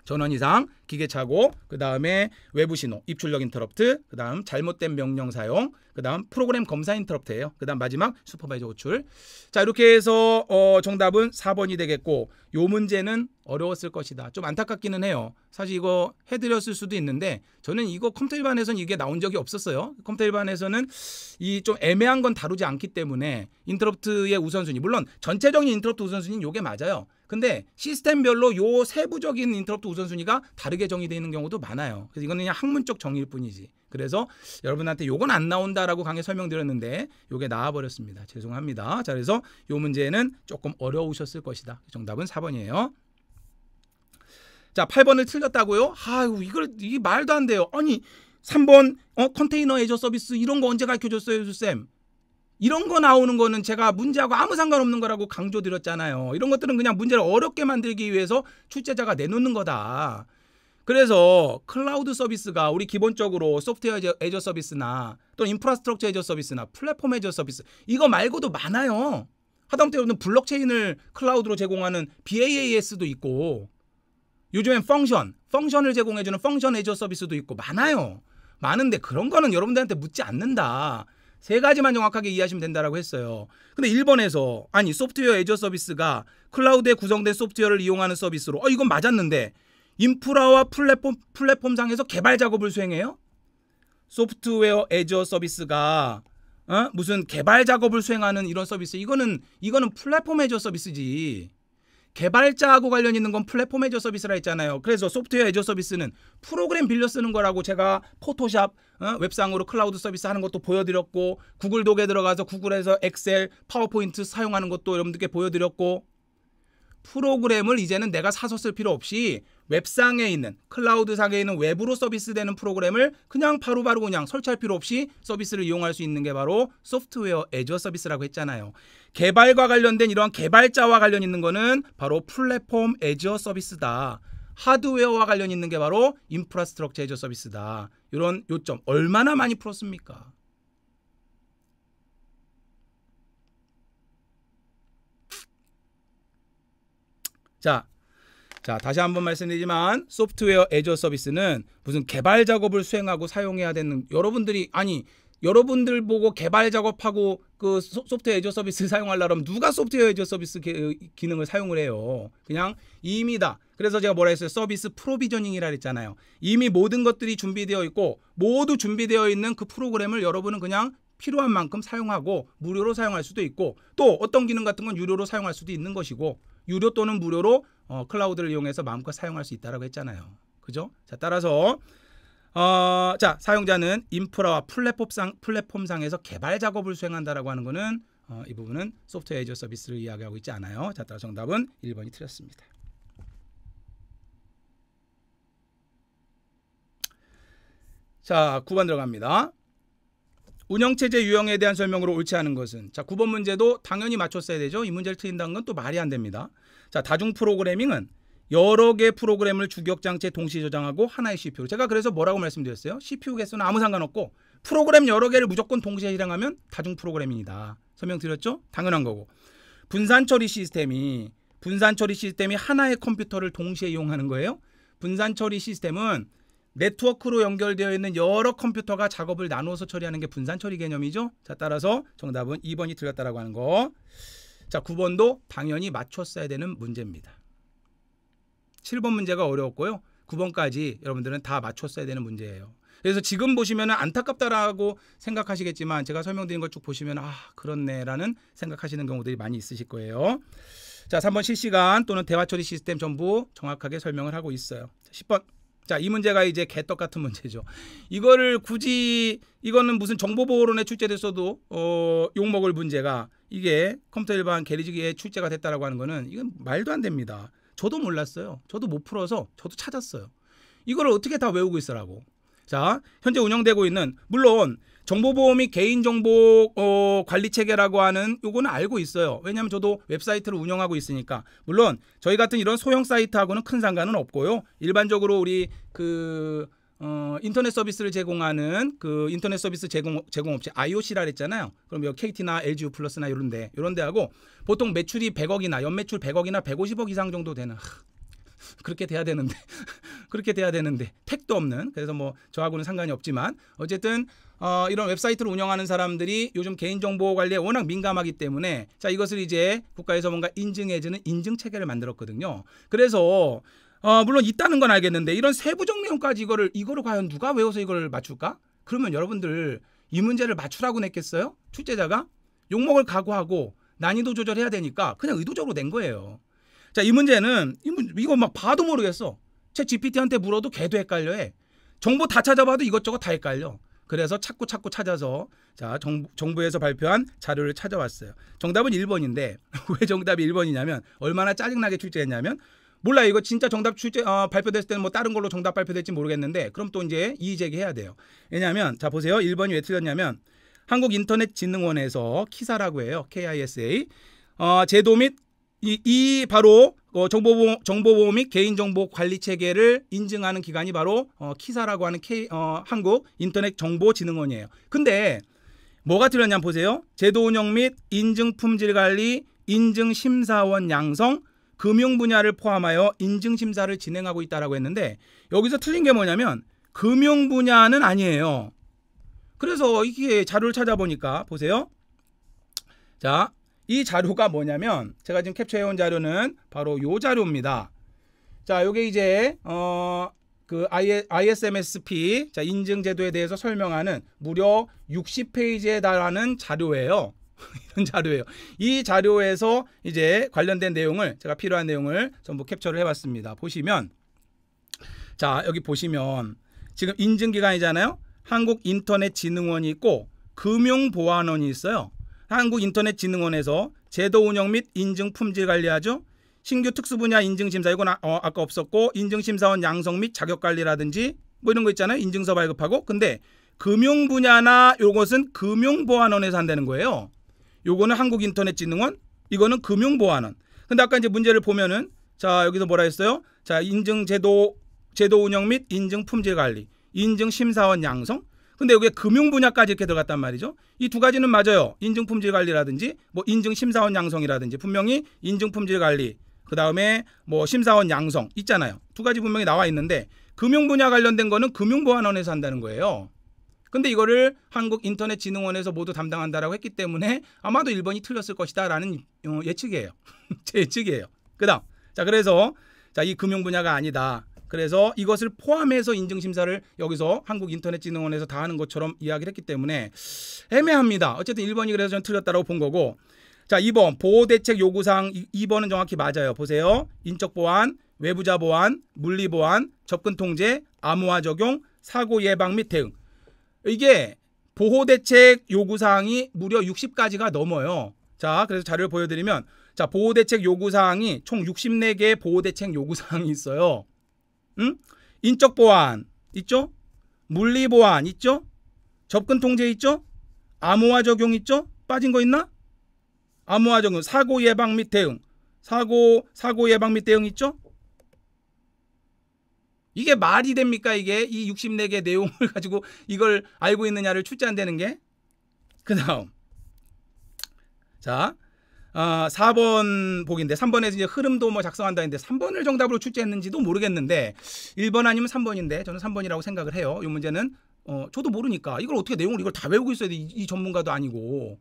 전원 이상 기계 차고 그 다음에 외부 신호 입출력 인터럽트 그 다음 잘못된 명령 사용 그 다음 프로그램 검사 인터럽트예요 그 다음 마지막 슈퍼바이저 호출 자 이렇게 해서 어, 정답은 4번이 되겠고 요 문제는 어려웠을 것이다 좀 안타깝기는 해요 사실 이거 해드렸을 수도 있는데 저는 이거 컴퓨터 일반에서는 이게 나온 적이 없었어요 컴퓨터 일반에서는 이 좀 애매한 건 다루지 않기 때문에 인터럽트의 우선순위 물론 전체적인 인터럽트 우선순위는 요게 맞아요 근데 시스템별로 요 세부적인 인터럽트 우선순위가 다르게 정의되어 있는 경우도 많아요. 그래서 이거는 그냥 학문적 정의일 뿐이지. 그래서 여러분한테 요건 안 나온다라고 강의 설명드렸는데 요게 나와버렸습니다. 죄송합니다. 자 그래서 요 문제는 조금 어려우셨을 것이다. 정답은 4번이에요. 자 8번을 틀렸다고요? 아유 이걸 이게 말도 안 돼요. 아니 3번 어 컨테이너 애저 서비스 이런 거 언제 가르쳐줬어요, 쌤? 이런 거 나오는 거는 제가 문제하고 아무 상관없는 거라고 강조드렸잖아요. 이런 것들은 그냥 문제를 어렵게 만들기 위해서 출제자가 내놓는 거다. 그래서 클라우드 서비스가 우리 기본적으로 소프트웨어 애저 서비스나 또 인프라스트럭처 애저 서비스나 플랫폼 애저 서비스 이거 말고도 많아요. 하다못해 오늘 블록체인을 클라우드로 제공하는 BaaS도 있고 요즘엔 펑션, 펑션을 제공해주는 펑션 애저 서비스도 있고 많아요. 많은데 그런 거는 여러분들한테 묻지 않는다. 세 가지만 정확하게 이해하시면 된다라고 했어요. 근데 일본에서 아니 소프트웨어 애저 서비스가 클라우드에 구성된 소프트웨어를 이용하는 서비스로 어 이건 맞았는데 인프라와 플랫폼 플랫폼상에서 개발 작업을 수행해요? 소프트웨어 애저 서비스가 어? 무슨 개발 작업을 수행하는 이런 서비스 이거는 이거는 플랫폼 애저 서비스지. 개발자하고 관련 있는 건 플랫폼 해저 서비스라 했잖아요. 그래서 소프트웨어 해저 서비스는 프로그램 빌려 쓰는 거라고 제가 포토샵 어? 웹상으로 클라우드 서비스 하는 것도 보여드렸고 구글 독에 들어가서 구글에서 엑셀, 파워포인트 사용하는 것도 여러분들께 보여드렸고 프로그램을 이제는 내가 사서 쓸 필요 없이 웹상에 있는 클라우드상에 있는 외부로 서비스되는 프로그램을 그냥 바로바로 바로 그냥 설치할 필요 없이 서비스를 이용할 수 있는 게 바로 소프트웨어 애저 서비스라고 했잖아요. 개발과 관련된 이러한 개발자와 관련 있는 거는 바로 플랫폼 애저 서비스다. 하드웨어와 관련 있는 게 바로 인프라스트럭처 애저 서비스다. 이런 요점 얼마나 많이 풀었습니까? 자, 자, 다시 한번 말씀드리지만 소프트웨어 애저 서비스는 무슨 개발 작업을 수행하고 사용해야 되는 여러분들이 아니 여러분들 보고 개발 작업하고 그 소프트웨어 애저 서비스 사용하려면 누가 소프트웨어 애저 서비스 기능을 사용을 해요. 그냥 이미 다. 그래서 제가 뭐라 했어요? 서비스 프로비저닝이라 그랬잖아요 이미 모든 것들이 준비되어 있고 모두 준비되어 있는 그 프로그램을 여러분은 그냥 필요한 만큼 사용하고 무료로 사용할 수도 있고 또 어떤 기능 같은 건 유료로 사용할 수도 있는 것이고 유료 또는 무료로 어, 클라우드를 이용해서 마음껏 사용할 수 있다라고 했잖아요. 그죠? 자, 따라서 어, 자, 사용자는 인프라와 플랫폼상 플랫폼상에서 개발 작업을 수행한다라고 하는 것은 어, 이 부분은 소프트웨어 에이저 서비스를 이야기하고 있지 않아요. 자, 따라 정답은 1번이 틀렸습니다. 자, 9번 들어갑니다. 운영체제 유형에 대한 설명으로 옳지 않은 것은 자 9번 문제도 당연히 맞췄어야 되죠. 이 문제를 틀린다는 건 또 말이 안 됩니다. 자 다중 프로그래밍은 여러 개 프로그램을 주격장치에 동시 저장하고 하나의 CPU 제가 그래서 뭐라고 말씀드렸어요? CPU 개수는 아무 상관없고 프로그램 여러 개를 무조건 동시에 실행하면 다중 프로그래밍이다. 설명드렸죠? 당연한 거고 분산 처리 시스템이 분산 처리 시스템이 하나의 컴퓨터를 동시에 이용하는 거예요. 분산 처리 시스템은 네트워크로 연결되어 있는 여러 컴퓨터가 작업을 나누어서 처리하는 게 분산 처리 개념이죠. 자, 따라서 정답은 2번이 틀렸다라고 하는 거. 자, 9번도 당연히 맞췄어야 되는 문제입니다. 7번 문제가 어려웠고요. 9번까지 여러분들은 다 맞췄어야 되는 문제예요. 그래서 지금 보시면 안타깝다라고 생각하시겠지만 제가 설명드린 걸 쭉 보시면 아 그렇네라는 생각하시는 경우들이 많이 있으실 거예요. 자 3번 실시간 또는 대화 처리 시스템 전부 정확하게 설명을 하고 있어요. 10번 자, 이 문제가 이제 개떡 같은 문제죠. 이거를 굳이 이거는 무슨 정보보호론에 출제됐어도 어, 욕먹을 문제가 이게 컴퓨터 일반 게리지기에 출제가 됐다라고 하는 거는 이건 말도 안 됩니다. 저도 몰랐어요. 저도 못 풀어서 저도 찾았어요. 이걸 어떻게 다 외우고 있어라고 자, 현재 운영되고 있는 물론 정보보험이 개인정보 어, 관리체계라고 하는 요거는 알고 있어요. 왜냐하면 저도 웹사이트를 운영하고 있으니까 물론 저희 같은 이런 소형 사이트하고는 큰 상관은 없고요. 일반적으로 우리 그 어, 인터넷 서비스를 제공하는 그 인터넷 서비스 제공 제공업체 IOC라 그랬잖아요. 그럼 여기 KT나 LG u 플러스나 이런 데 이런 데하고 보통 매출이 100억이나 연매출 100억이나 150억 이상 정도 되는 하, 그렇게 돼야 되는데 그렇게 돼야 되는데 택도 없는 그래서 뭐 저하고는 상관이 없지만 어쨌든 어, 이런 웹사이트를 운영하는 사람들이 요즘 개인정보 관리에 워낙 민감하기 때문에 자 이것을 이제 국가에서 뭔가 인증해주는 인증 체계를 만들었거든요. 그래서 어, 물론 있다는 건 알겠는데 이런 세부정리용까지 이거를 이거를 과연 누가 외워서 이걸 맞출까? 그러면 여러분들 이 문제를 맞추라고 냈겠어요? 출제자가 욕먹을 각오하고 난이도 조절해야 되니까 그냥 의도적으로 낸 거예요. 자, 이 문제는 이거 막 봐도 모르겠어. 채 GPT한테 물어도 걔도 헷갈려해. 정보 다 찾아봐도 이것저것 다 헷갈려. 그래서 찾고 찾고 찾아서 자 정부, 에서 발표한 자료를 찾아왔어요. 정답은 1번인데 왜 정답이 1번이냐면 얼마나 짜증나게 출제했냐면 몰라 이거 진짜 정답 출제 어, 발표됐을 때는 뭐 다른 걸로 정답 발표될지 모르겠는데 그럼 또 이제 이의 제기해야 돼요. 왜냐하면 자 보세요 1번이 왜 틀렸냐면 한국인터넷진흥원에서 키사라고 해요 KISA 어, 제도 및 이, 이 바로 어, 정보보호, 정보보호 및 개인정보 관리 체계를 인증하는 기관이 바로 어, 키사라고 하는 K, 어, 한국 인터넷 정보진흥원이에요. 근데 뭐가 틀렸냐 보세요. 제도 운영 및 인증 품질 관리, 인증 심사원 양성, 금융 분야를 포함하여 인증 심사를 진행하고 있다라고 했는데 여기서 틀린 게 뭐냐면 금융 분야는 아니에요. 그래서 이게 자료를 찾아보니까 보세요. 자, 이 자료가 뭐냐면 제가 지금 캡처해온 자료는 바로 요 자료입니다. 자, 요게 이제 어, 그 ISMSP 자, 인증 제도에 대해서 설명하는 무려 60페이지에 달하는 자료예요. 이런 자료예요. 이 자료에서 이제 관련된 내용을 제가 필요한 내용을 전부 캡처를 해봤습니다. 보시면 자 여기 보시면 지금 인증기관이잖아요. 한국인터넷진흥원이 있고 금융보안원이 있어요. 한국인터넷진흥원에서 제도 운영 및 인증 품질 관리하죠. 신규 특수 분야 인증 심사 이건 아, 어, 아까 없었고 인증 심사원 양성 및 자격 관리라든지 뭐 이런 거 있잖아요. 인증서 발급하고 근데 금융 분야나 요것은 금융보안원에서 한다는 거예요. 요거는 한국인터넷진흥원, 이거는 금융보안원. 근데 아까 이제 문제를 보면은 자 여기서 뭐라 했어요? 자 인증 제도 제도 운영 및 인증 품질 관리, 인증 심사원 양성, 근데 여기에 금융 분야까지 이렇게 들어갔단 말이죠. 이 두 가지는 맞아요. 인증 품질 관리라든지 뭐 인증 심사원 양성이라든지 분명히 인증 품질 관리 그 다음에 뭐 심사원 양성 있잖아요. 두 가지 분명히 나와 있는데 금융 분야 관련된 거는 금융보안원에서 한다는 거예요. 근데 이거를 한국인터넷진흥원에서 모두 담당한다라고 했기 때문에 아마도 1번이 틀렸을 것이다라는 어, 예측이에요. 제 예측이에요. 그다음 자 그래서 자이 금융 분야가 아니다. 그래서 이것을 포함해서 인증 심사를 여기서 한국인터넷진흥원에서 다 하는 것처럼 이야기를 했기 때문에 애매합니다. 어쨌든 1번이 그래서 저는 틀렸다고 본 거고 자 2번 보호대책 요구사항 2번은 정확히 맞아요. 보세요. 인적보안, 외부자보안, 물리보안, 접근통제, 암호화 적용, 사고 예방 및 대응 이게 보호대책 요구사항이 무려 60가지가 넘어요. 자 그래서 자료를 보여드리면 자 보호대책 요구사항이 총 64개의 보호대책 요구사항이 있어요. 음? 인적 보안 있죠? 물리 보안 있죠? 접근 통제 있죠? 암호화 적용 있죠? 빠진 거 있나? 암호화 적용 사고 예방 및 대응 사고 사고 예방 및 대응 있죠? 이게 말이 됩니까 이게 이 64개 내용을 가지고 이걸 알고 있느냐를 출제 안 되는 게그 다음 자 어, 4번 보기인데 3번에서 이제 흐름도 뭐 작성한다 했는데 3번을 정답으로 출제했는지도 모르겠는데 1번 아니면 3번인데 저는 3번이라고 생각을 해요. 이 문제는 어, 저도 모르니까 이걸 어떻게 내용을 이걸 다 외우고 있어야 돼. 이, 이 전문가도 아니고.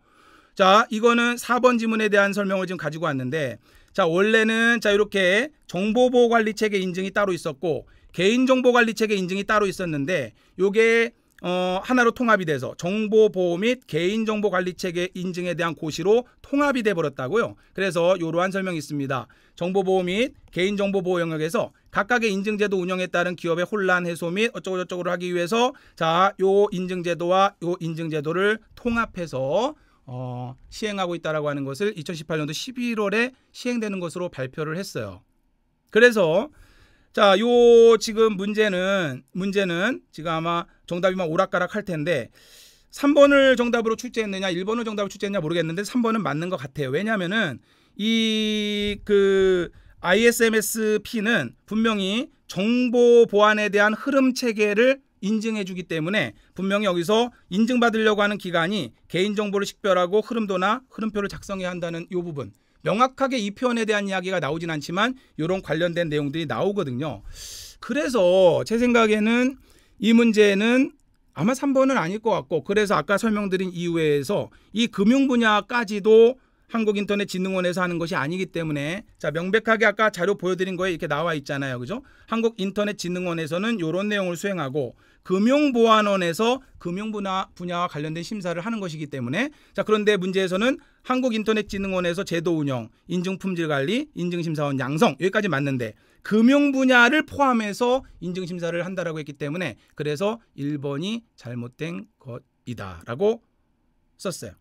자, 이거는 4번 지문에 대한 설명을 지금 가지고 왔는데 자, 원래는 자, 이렇게 정보보호관리체계 인증이 따로 있었고 개인정보관리체계 인증이 따로 있었는데 요게 어, 하나로 통합이 돼서 정보보호 및 개인정보관리체계 인증에 대한 고시로 통합이 돼버렸다고요. 그래서 이러한 설명이 있습니다. 정보보호 및 개인정보보호 영역에서 각각의 인증제도 운영에 따른 기업의 혼란 해소 및 어쩌고저쩌고를 하기 위해서 자, 요 인증제도와 요 인증제도를 통합해서 어, 시행하고 있다라고 하는 것을 2018년도 11월에 시행되는 것으로 발표를 했어요. 그래서 자, 요 지금 문제는 문제는 지금 아마 정답이 막 오락가락 할 텐데 3번을 정답으로 출제했느냐 1번을 정답으로 출제했냐 모르겠는데 3번은 맞는 것 같아요. 왜냐면은 이 그 ISMSP는 분명히 정보 보안에 대한 흐름 체계를 인증해 주기 때문에 분명히 여기서 인증받으려고 하는 기관이 개인정보를 식별하고 흐름도나 흐름표를 작성해야 한다는 이 부분 명확하게 이 표현에 대한 이야기가 나오진 않지만 이런 관련된 내용들이 나오거든요. 그래서 제 생각에는 이 문제는 아마 3번은 아닐 것 같고 그래서 아까 설명드린 이유에서이 금융 분야까지도 한국인터넷진흥원에서 하는 것이 아니기 때문에 자 명백하게 아까 자료 보여드린 거에 이렇게 나와 있잖아요. 그죠? 한국인터넷진흥원에서는 이런 내용을 수행하고 금융보안원에서 금융 분야, 분야와 관련된 심사를 하는 것이기 때문에 자 그런데 문제에서는 한국인터넷진흥원에서 제도 운영, 인증품질 관리, 인증심사원 양성 여기까지 맞는데 금융 분야를 포함해서 인증심사를 한다라고 했기 때문에 그래서 1번이 잘못된 것이다라고 썼어요.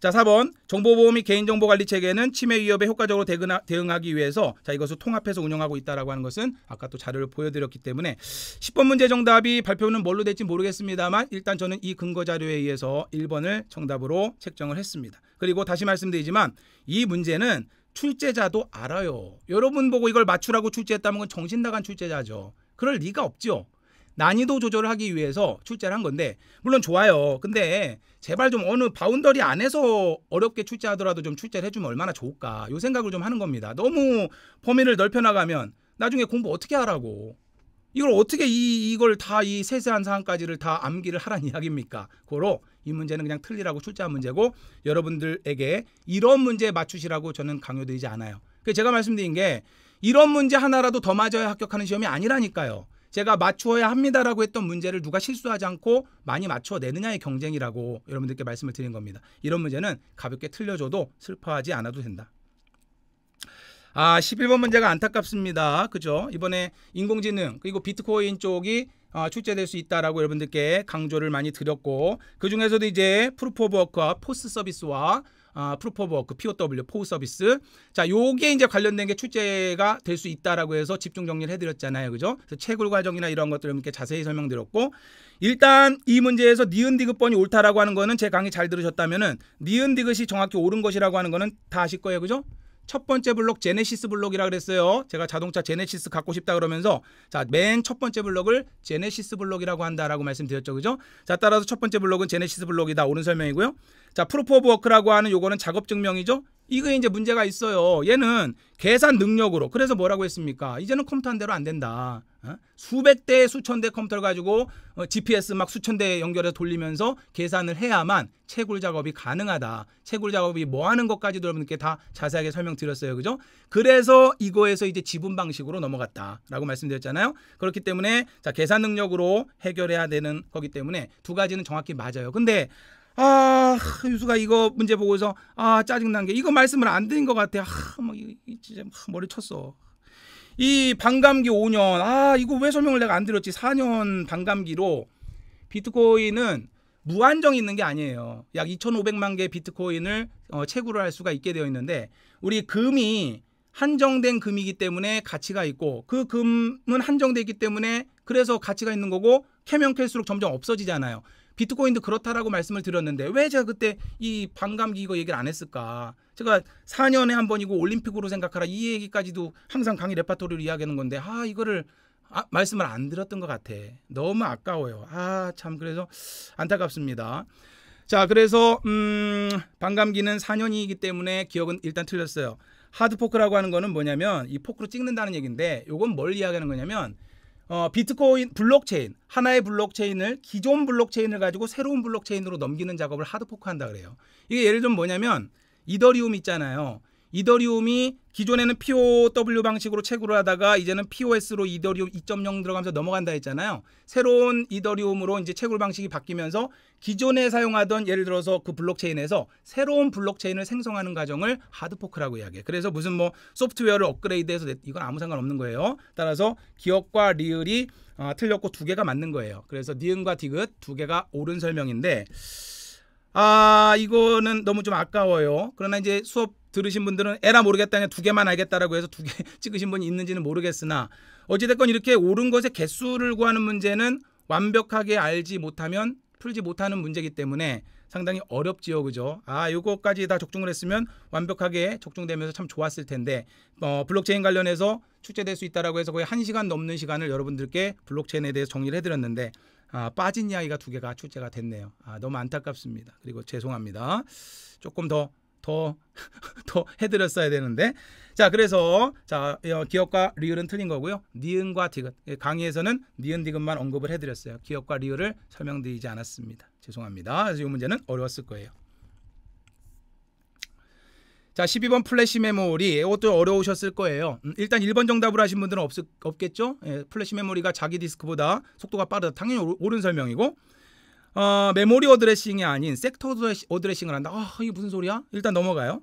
자, 4번 정보보험이 개인정보관리 체계는 침해 위협에 효과적으로 대응하, 대응하기 위해서 자 이것을 통합해서 운영하고 있다라고 하는 것은 아까 또 자료를 보여드렸기 때문에 10번 문제 정답이 발표는 뭘로 될지 모르겠습니다만 일단 저는 이 근거 자료에 의해서 1번을 정답으로 책정을 했습니다. 그리고 다시 말씀드리지만 이 문제는 출제자도 알아요. 여러분 보고 이걸 맞추라고 출제했다면 정신 나간 출제자죠. 그럴 리가 없죠. 난이도 조절을 하기 위해서 출제를 한 건데 물론 좋아요. 근데 제발 좀 어느 바운더리 안에서 어렵게 출제하더라도 좀 출제를 해주면 얼마나 좋을까 요 생각을 좀 하는 겁니다. 너무 범위를 넓혀나가면 나중에 공부 어떻게 하라고 이걸 어떻게 이, 이걸 다 이 세세한 사항까지를 다 암기를 하란 이야기입니까? 고로 이 문제는 그냥 틀리라고 출제한 문제고 여러분들에게 이런 문제 맞추시라고 저는 강요드리지 않아요. 그 제가 말씀드린 게 이런 문제 하나라도 더 맞아야 합격하는 시험이 아니라니까요. 제가 맞추어야 합니다라고 했던 문제를 누가 실수하지 않고 많이 맞춰내느냐의 경쟁이라고 여러분들께 말씀을 드린 겁니다. 이런 문제는 가볍게 틀려줘도 슬퍼하지 않아도 된다. 아, 11번 문제가 안타깝습니다. 그죠? 이번에 인공지능 그리고 비트코인 쪽이 아, 출제될 수 있다라고 여러분들께 강조를 많이 드렸고 그 중에서도 이제 프루포 오브 워크와 포스 서비스와 어, 프로프버브 워크 POW 포우 서비스 자 요게 이제 관련된 게 출제가 될 수 있다라고 해서 집중 정리를 해드렸잖아요 그죠 그래서 채굴 과정이나 이런 것들을 이렇게 자세히 설명드렸고 일단 이 문제에서 니은 디귿번이 옳다라고 하는 거는 제 강의 잘 들으셨다면은 니은 디귿이 정확히 옳은 것이라고 하는 거는 다 아실 거예요 그죠 첫 번째 블록 제네시스 블록이라 그랬어요. 제가 자동차 제네시스 갖고 싶다 그러면서 자, 맨 첫 번째 블록을 제네시스 블록이라고 한다라고 말씀드렸죠. 그죠? 자, 따라서 첫 번째 블록은 제네시스 블록이다. 옳은 설명이고요. 자, 프로포브 워크라고 하는 요거는 작업 증명이죠. 이게 이제 문제가 있어요. 얘는 계산 능력으로. 그래서 뭐라고 했습니까? 이제는 컴퓨터 한 대로 안 된다. 어? 수백 대, 수천 대 컴퓨터를 가지고 GPS 어, 막 수천 대 연결해서 돌리면서 계산을 해야만 채굴 작업이 가능하다. 채굴 작업이 뭐 하는 것까지 여러분께 다 자세하게 설명드렸어요. 그죠? 그래서 이거에서 이제 지분 방식으로 넘어갔다라고 말씀드렸잖아요. 그렇기 때문에 자, 계산 능력으로 해결해야 되는 거기 때문에 두 가지는 정확히 맞아요. 근데 아 유수가 이거 문제 보고서 아 짜증난 게 이거 말씀을 안 드린 것 같아 아막 진짜 막 머리 쳤어 이 반감기 5년 아 이거 왜 설명을 내가 안 드렸지 4년 반감기로 비트코인은 무한정 있는 게 아니에요 약 2,500만 개 비트코인을 어, 채굴을 할 수가 있게 되어 있는데 우리 금이 한정된 금이기 때문에 가치가 있고 그 금은 한정되기 때문에 그래서 가치가 있는 거고 캐면 캘수록 점점 없어지잖아요 비트코인도 그렇다라고 말씀을 드렸는데 왜 제가 그때 이 반감기 이거 얘기를 안 했을까? 제가 4년에 한 번이고 올림픽으로 생각하라 이 얘기까지도 항상 강의 레파토리로 이야기하는 건데 아 이거를 아, 말씀을 안 들었던 것 같아. 너무 아까워요. 아 참 그래서 안타깝습니다. 자 그래서 음 반감기는 4년이기 때문에 기억은 일단 틀렸어요. 하드포크라고 하는 거는 뭐냐면 이 포크로 찍는다는 얘기인데 요건 뭘 이야기하는 거냐면 어, 비트코인 블록체인 하나의 블록체인을 기존 블록체인을 가지고 새로운 블록체인으로 넘기는 작업을 하드포크한다 그래요. 이게 예를 좀 뭐냐면 이더리움 있잖아요. 이더리움이 기존에는 POW 방식으로 채굴을 하다가 이제는 POS로 이더리움 2.0 들어가면서 넘어간다 했잖아요. 새로운 이더리움으로 이제 채굴 방식이 바뀌면서 기존에 사용하던 예를 들어서 그 블록체인에서 새로운 블록체인을 생성하는 과정을 하드포크라고 이야기해. 그래서 무슨 뭐 소프트웨어를 업그레이드해서 이건 아무 상관없는 거예요. 따라서 기억과 리을이 어, 틀렸고 두 개가 맞는 거예요. 그래서 니은과 디귿 두 개가 옳은 설명인데 아 이거는 너무 좀 아까워요. 그러나 이제 수업 들으신 분들은 에라 모르겠다 그냥 두 개만 알겠다라고 해서 두 개 찍으신 분이 있는지는 모르겠으나 어찌됐건 이렇게 옳은 것의 개수를 구하는 문제는 완벽하게 알지 못하면 풀지 못하는 문제이기 때문에 상당히 어렵지요 그죠 아 요거까지 다 적중을 했으면 완벽하게 적중되면서 참 좋았을 텐데 어, 블록체인 관련해서 출제될 수 있다라고 해서 거의 한시간 넘는 시간을 여러분들께 블록체인에 대해서 정리를 해드렸는데 아, 빠진 이야기가 두 개가 출제가 됐네요. 아, 너무 안타깝습니다. 그리고 죄송합니다. 조금 더 더, 더 해드렸어야 되는데. 자, 그래서, 자, 어, 기업과 리을은 틀린 거고요. 니은과 디귿. 예, 강의에서는 니은, 디귿만 언급을 해드렸어요. 기업과 리을을 설명드리지 않았습니다. 죄송합니다. 그래서 이 문제는 어려웠을 거예요. 자 12번 플래시 메모리 이것도 어려우셨을 거예요. 음, 일단 1번 정답을 하신 분들은 없, 없겠죠. 예, 플래시 메모리가 자기 디스크보다 속도가 빠르다. 당연히 오, 옳은 설명이고 어, 메모리 어드레싱이 아닌 섹터 어드레싱을 한다. 아 이게 무슨 소리야? 일단 넘어가요.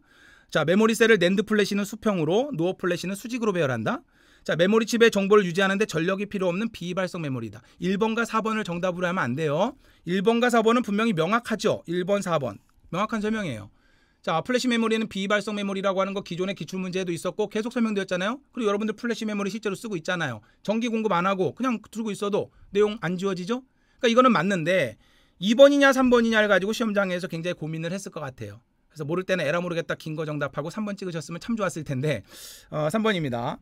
자 메모리 셀을 낸드 플래시는 수평으로 노어 플래시는 수직으로 배열한다. 자 메모리 칩의 정보를 유지하는데 전력이 필요 없는 비발성 메모리다. 1번과 4번을 정답으로 하면 안 돼요. 1번과 4번은 분명히 명확하죠. 1번, 4번. 명확한 설명이에요. 자, 플래시 메모리는 비발성 메모리라고 하는 거 기존의 기출 문제에도 있었고 계속 설명되었잖아요 그리고 여러분들 플래시 메모리 실제로 쓰고 있잖아요. 전기 공급 안 하고 그냥 들고 있어도 내용 안 지워지죠? 그러니까 이거는 맞는데 2번이냐 3번이냐를 가지고 시험장에서 굉장히 고민을 했을 것 같아요. 그래서 모를 때는 에라 모르겠다 긴 거 정답하고 3번 찍으셨으면 참 좋았을 텐데 어, 3번입니다.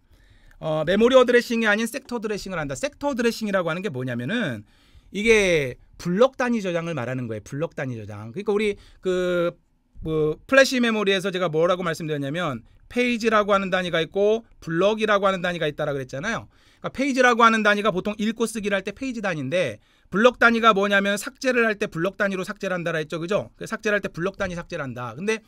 어, 메모리 어드레싱이 아닌 섹터 드레싱을 한다. 섹터 드레싱이라고 하는 게 뭐냐면은 이게 블럭 단위 저장을 말하는 거예요. 블럭 단위 저장. 그러니까 우리 그뭐 플래시 메모리에서 제가 뭐라고 말씀드렸냐면 페이지라고 하는 단위가 있고 블럭이라고 하는 단위가 있다라 그랬잖아요. 그러니까 페이지라고 하는 단위가 보통 읽고 쓰기를 할 때 페이지 단위인데 블럭 단위가 뭐냐면 삭제를 할 때 블럭 단위로 삭제를 한다라 했죠. 그죠? 그 삭제를 할 때 블럭 단위 삭제를 한다. 근데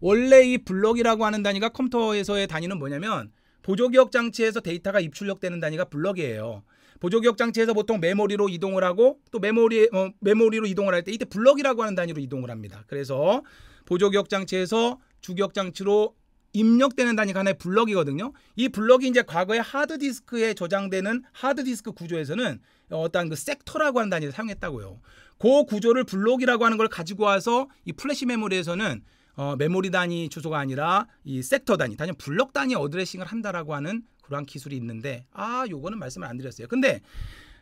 원래 이 블럭이라고 하는 단위가 컴퓨터에서의 단위는 뭐냐면 보조기억 장치에서 데이터가 입출력되는 단위가 블럭이에요. 보조기억 장치에서 보통 메모리로 이동을 하고 또 메모리 어, 메모리로 이동을 할 때 이때 블럭이라고 하는 단위로 이동을 합니다. 그래서 보조기억장치에서 주기억장치로 입력되는 단위가 하나의 블럭이거든요. 이 블럭이 이제 과거에 하드디스크에 저장되는 하드디스크 구조에서는 어떤 그 섹터라고 하는 단위를 사용했다고요. 그 구조를 블록이라고 하는 걸 가지고 와서 이 플래시 메모리에서는 어, 메모리 단위 주소가 아니라 이 섹터 단위, 단위 블록 단위 어드레싱을 한다라고 하는 그러한 기술이 있는데 아, 요거는 말씀을 안 드렸어요. 근데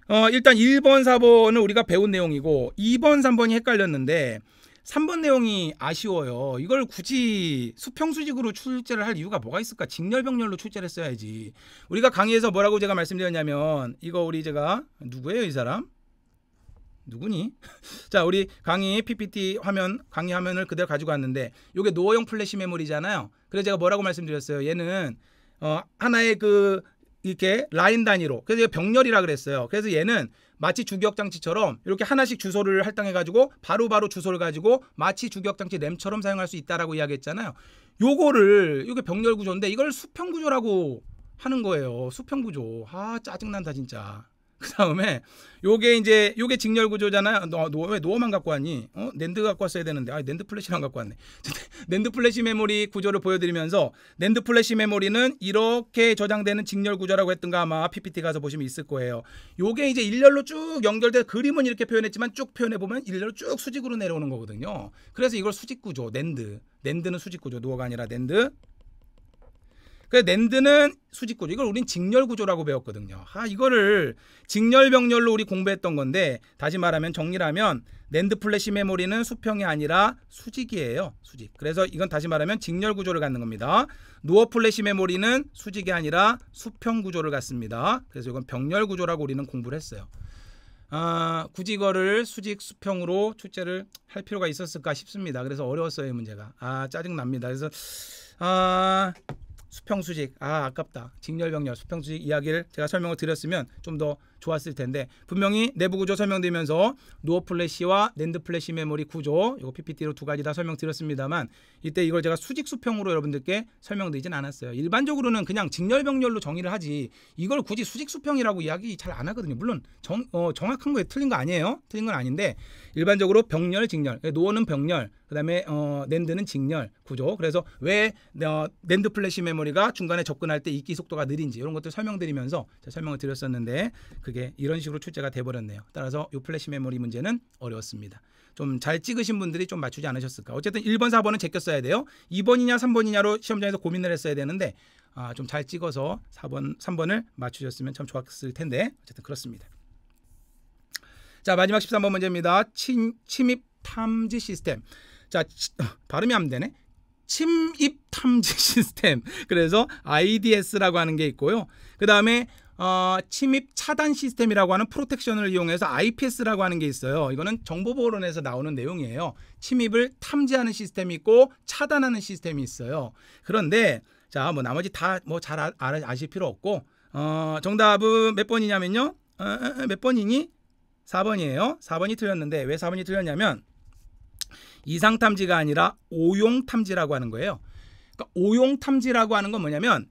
어, 일단 1번, 4번은 우리가 배운 내용이고 2번, 3번이 헷갈렸는데 3번 내용이 아쉬워요. 이걸 굳이 수평수직으로 출제를 할 이유가 뭐가 있을까? 직렬병렬로 출제를 했어야지. 우리가 강의에서 뭐라고 제가 말씀드렸냐면 이거 우리 제가 누구예요 이 사람? 누구니? 자 우리 강의 PPT 화면 강의 화면을 그대로 가지고 왔는데 이게 노어용 플래시 메모리잖아요. 그래서 제가 뭐라고 말씀드렸어요. 얘는 어, 하나의 그 이렇게 라인 단위로 그래서 병렬이라 그랬어요. 그래서 얘는 마치주격장치처럼 이렇게 하나씩 주소를 할당해가지고 바로바로 주소를 가지고 마치주격장치 램처럼 사용할 수 있다라고 이야기했잖아요. 요거를 이게 병렬 구조인데 이걸 수평 구조라고 하는 거예요. 수평 구조. 아 짜증난다 진짜. 그 다음에 요게 이제 요게 직렬 구조잖아요. 너, 너, 왜 노어만 갖고 왔니? 어? 낸드 갖고 왔어야 되는데 아 낸드 플래시랑 갖고 왔네. 낸드 플래시 메모리 구조를 보여드리면서 낸드 플래시 메모리는 이렇게 저장되는 직렬 구조라고 했던가 아마 PPT 가서 보시면 있을 거예요. 요게 이제 일렬로 쭉 연결돼 그림은 이렇게 표현했지만 쭉 표현해 보면 일렬로 쭉 수직으로 내려오는 거거든요. 그래서 이걸 수직 구조 낸드 낸드는 수직 구조 노어가 아니라 낸드 그래서 낸드는 수직구조. 이걸 우린 직렬구조라고 배웠거든요. 아, 이거를 직렬병렬로 우리 공부했던 건데 다시 말하면 정리를 하면 낸드 플래시 메모리는 수평이 아니라 수직이에요. 수직. 그래서 이건 다시 말하면 직렬구조를 갖는 겁니다. 노어 플래시 메모리는 수직이 아니라 수평구조를 갖습니다. 그래서 이건 병렬구조라고 우리는 공부를 했어요. 아, 굳이 이거를 수직 수평으로 출제를 할 필요가 있었을까 싶습니다. 그래서 어려웠어요, 이 문제가. 아, 짜증납니다. 그래서 아, 수평수직 아 아깝다 직렬병렬 수평수직 이야기를 제가 설명을 드렸으면 좀더 좋았을 텐데 분명히 내부 구조 설명되면서 노어 플래시와 랜드 플래시 메모리 구조 이거 PPT로 두 가지 다 설명드렸습니다만 이때 이걸 제가 수직 수평으로 여러분들께 설명드리진 않았어요. 일반적으로는 그냥 직렬병렬로 정의를 하지 이걸 굳이 수직 수평이라고 이야기 잘 안 하거든요. 물론 정, 어, 정확한 거에 틀린 거 아니에요. 틀린 건 아닌데 일반적으로 병렬 직렬 그러니까 노어는 병렬 그다음에 어, 랜드는 직렬 구조 그래서 왜 어, 랜드 플래시 메모리가 중간에 접근할 때 읽기 속도가 느린지 이런 것들 설명드리면서 설명을 드렸었는데 그게 이런 식으로 출제가 돼버렸네요. 따라서 요 플래시 메모리 문제는 어려웠습니다. 좀 잘 찍으신 분들이 좀 맞추지 않으셨을까. 어쨌든 1번, 4번은 제꼈어야 돼요. 2번이냐 3번이냐로 시험장에서 고민을 했어야 되는데 아, 좀잘 찍어서 4번, 3번을 맞추셨으면 참 좋았을 텐데 어쨌든 그렇습니다. 자 마지막 13번 문제입니다. 침, 침입 탐지 시스템. 자 치, 발음이 안 되네. 침입 탐지 시스템. 그래서 IDS라고 하는 게 있고요. 그 다음에 어, 침입 차단 시스템이라고 하는 프로텍션을 이용해서 IPS라고 하는 게 있어요. 이거는 정보보호론에서 나오는 내용이에요. 침입을 탐지하는 시스템이 있고 차단하는 시스템이 있어요. 그런데 자, 뭐 나머지 다 뭐잘 아, 아실 필요 없고 어, 정답은 몇 번이냐면요. 어, 어, 어 몇 번이니? 4번이에요. 4번이 틀렸는데 왜 4번이 틀렸냐면 이상 탐지가 아니라 오용 탐지라고 하는 거예요. 그러니까 오용 탐지라고 하는 건 뭐냐면